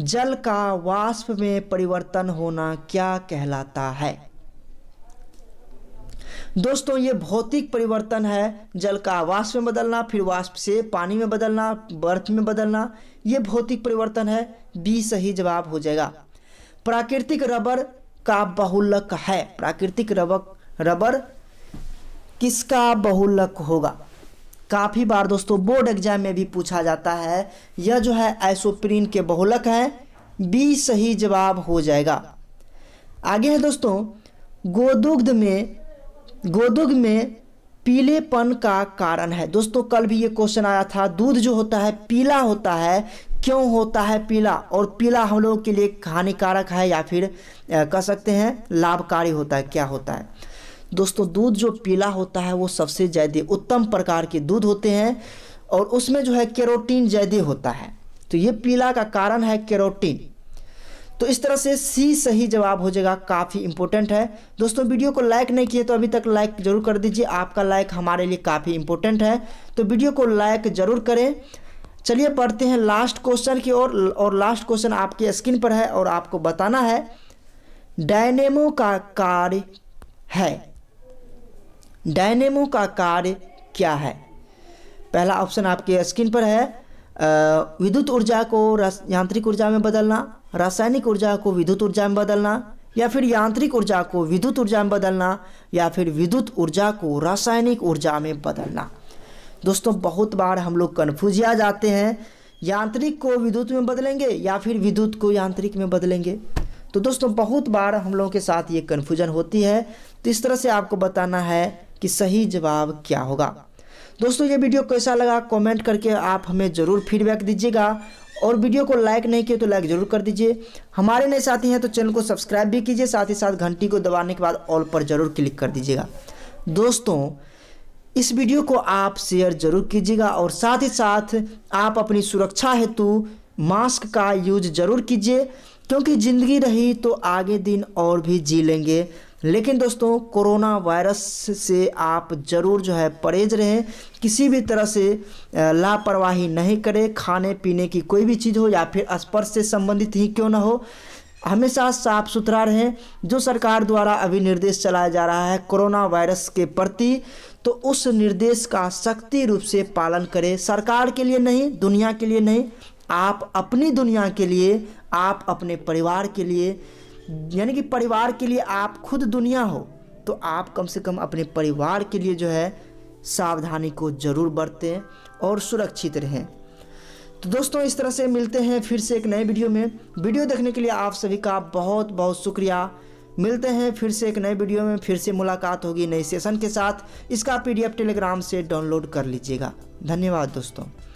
जल का वाष्प में परिवर्तन होना क्या कहलाता है दोस्तों ये भौतिक परिवर्तन है जल का वाष्प में बदलना फिर वाष्प से पानी में बदलना बर्फ में बदलना ये भौतिक परिवर्तन है बी सही जवाब हो जाएगा प्राकृतिक रबर का बहुलक है प्राकृतिक रबर रबर किसका बहुलक होगा काफ़ी बार दोस्तों बोर्ड एग्जाम में भी पूछा जाता है यह जो है आइसोप्रीन के बहुलक है बी सही जवाब हो जाएगा आगे है दोस्तों गोदुग्ध में गोदुग में पीलेपन का कारण है दोस्तों कल भी ये क्वेश्चन आया था दूध जो होता है पीला होता है क्यों होता है पीला और पीला हम लोगों के लिए हानिकारक है या फिर कह सकते हैं लाभकारी होता है क्या होता है दोस्तों दूध जो पीला होता है वो सबसे ज़्यादा उत्तम प्रकार के दूध होते हैं और उसमें जो है कैरोटीन ज़्यादा होता है तो ये पीला का कारण है कैरोटीन तो इस तरह से सी सही जवाब हो जाएगा काफ़ी इंपॉर्टेंट है दोस्तों वीडियो को लाइक नहीं किए तो अभी तक लाइक जरूर कर दीजिए आपका लाइक हमारे लिए काफ़ी इंपॉर्टेंट है तो वीडियो को लाइक जरूर करें चलिए पढ़ते हैं लास्ट क्वेश्चन की ओर और, और लास्ट क्वेश्चन आपके स्क्रीन पर है और आपको बताना है डायनेमो का कार्य है डायनेमो का कार्य क्या है पहला ऑप्शन आपके स्क्रीन पर है विद्युत ऊर्जा को यांत्रिक ऊर्जा में बदलना रासायनिक ऊर्जा को विद्युत ऊर्जा में बदलना या फिर यांत्रिक ऊर्जा को विद्युत ऊर्जा में बदलना या फिर विद्युत ऊर्जा को रासायनिक ऊर्जा में बदलना दोस्तों बहुत बार हम लोग कन्फ्यूजिया जाते हैं यांत्रिक को विद्युत में बदलेंगे या फिर विद्युत को यांत्रिक में बदलेंगे तो दोस्तों बहुत बार हम लोगों के साथ ये कन्फ्यूजन होती है तो इस तरह से आपको बताना है कि सही जवाब क्या होगा दोस्तों ये वीडियो कैसा लगा कमेंट करके आप हमें ज़रूर फीडबैक दीजिएगा और वीडियो को लाइक नहीं किए तो लाइक ज़रूर कर दीजिए हमारे नए साथी हैं तो चैनल को सब्सक्राइब भी कीजिए साथ ही साथ घंटी को दबाने के बाद ऑल पर ज़रूर क्लिक कर दीजिएगा दोस्तों इस वीडियो को आप शेयर ज़रूर कीजिएगा और साथ ही साथ आप अपनी सुरक्षा हेतु मास्क का यूज ज़रूर कीजिए क्योंकि ज़िंदगी रही तो आगे दिन और भी जी लेंगे लेकिन दोस्तों कोरोना वायरस से आप ज़रूर जो है परहेज रहें किसी भी तरह से लापरवाही नहीं करें खाने पीने की कोई भी चीज़ हो या फिर स्पर्श से संबंधित ही क्यों ना हो हमेशा साफ सुथरा रहें जो सरकार द्वारा अभी निर्देश चलाया जा रहा है कोरोना वायरस के प्रति तो उस निर्देश का सख्ती रूप से पालन करें सरकार के लिए नहीं दुनिया के लिए नहीं आप अपनी दुनिया के लिए आप अपने परिवार के लिए यानी कि परिवार के लिए आप खुद दुनिया हो तो आप कम से कम अपने परिवार के लिए जो है सावधानी को ज़रूर बरतें और सुरक्षित रहें तो दोस्तों इस तरह से मिलते हैं फिर से एक नए वीडियो में वीडियो देखने के लिए आप सभी का बहुत बहुत शुक्रिया मिलते हैं फिर से एक नए वीडियो में फिर से मुलाकात होगी नए सेशन के साथ इसका पीडीएफ टेलीग्राम से डाउनलोड कर लीजिएगा धन्यवाद दोस्तों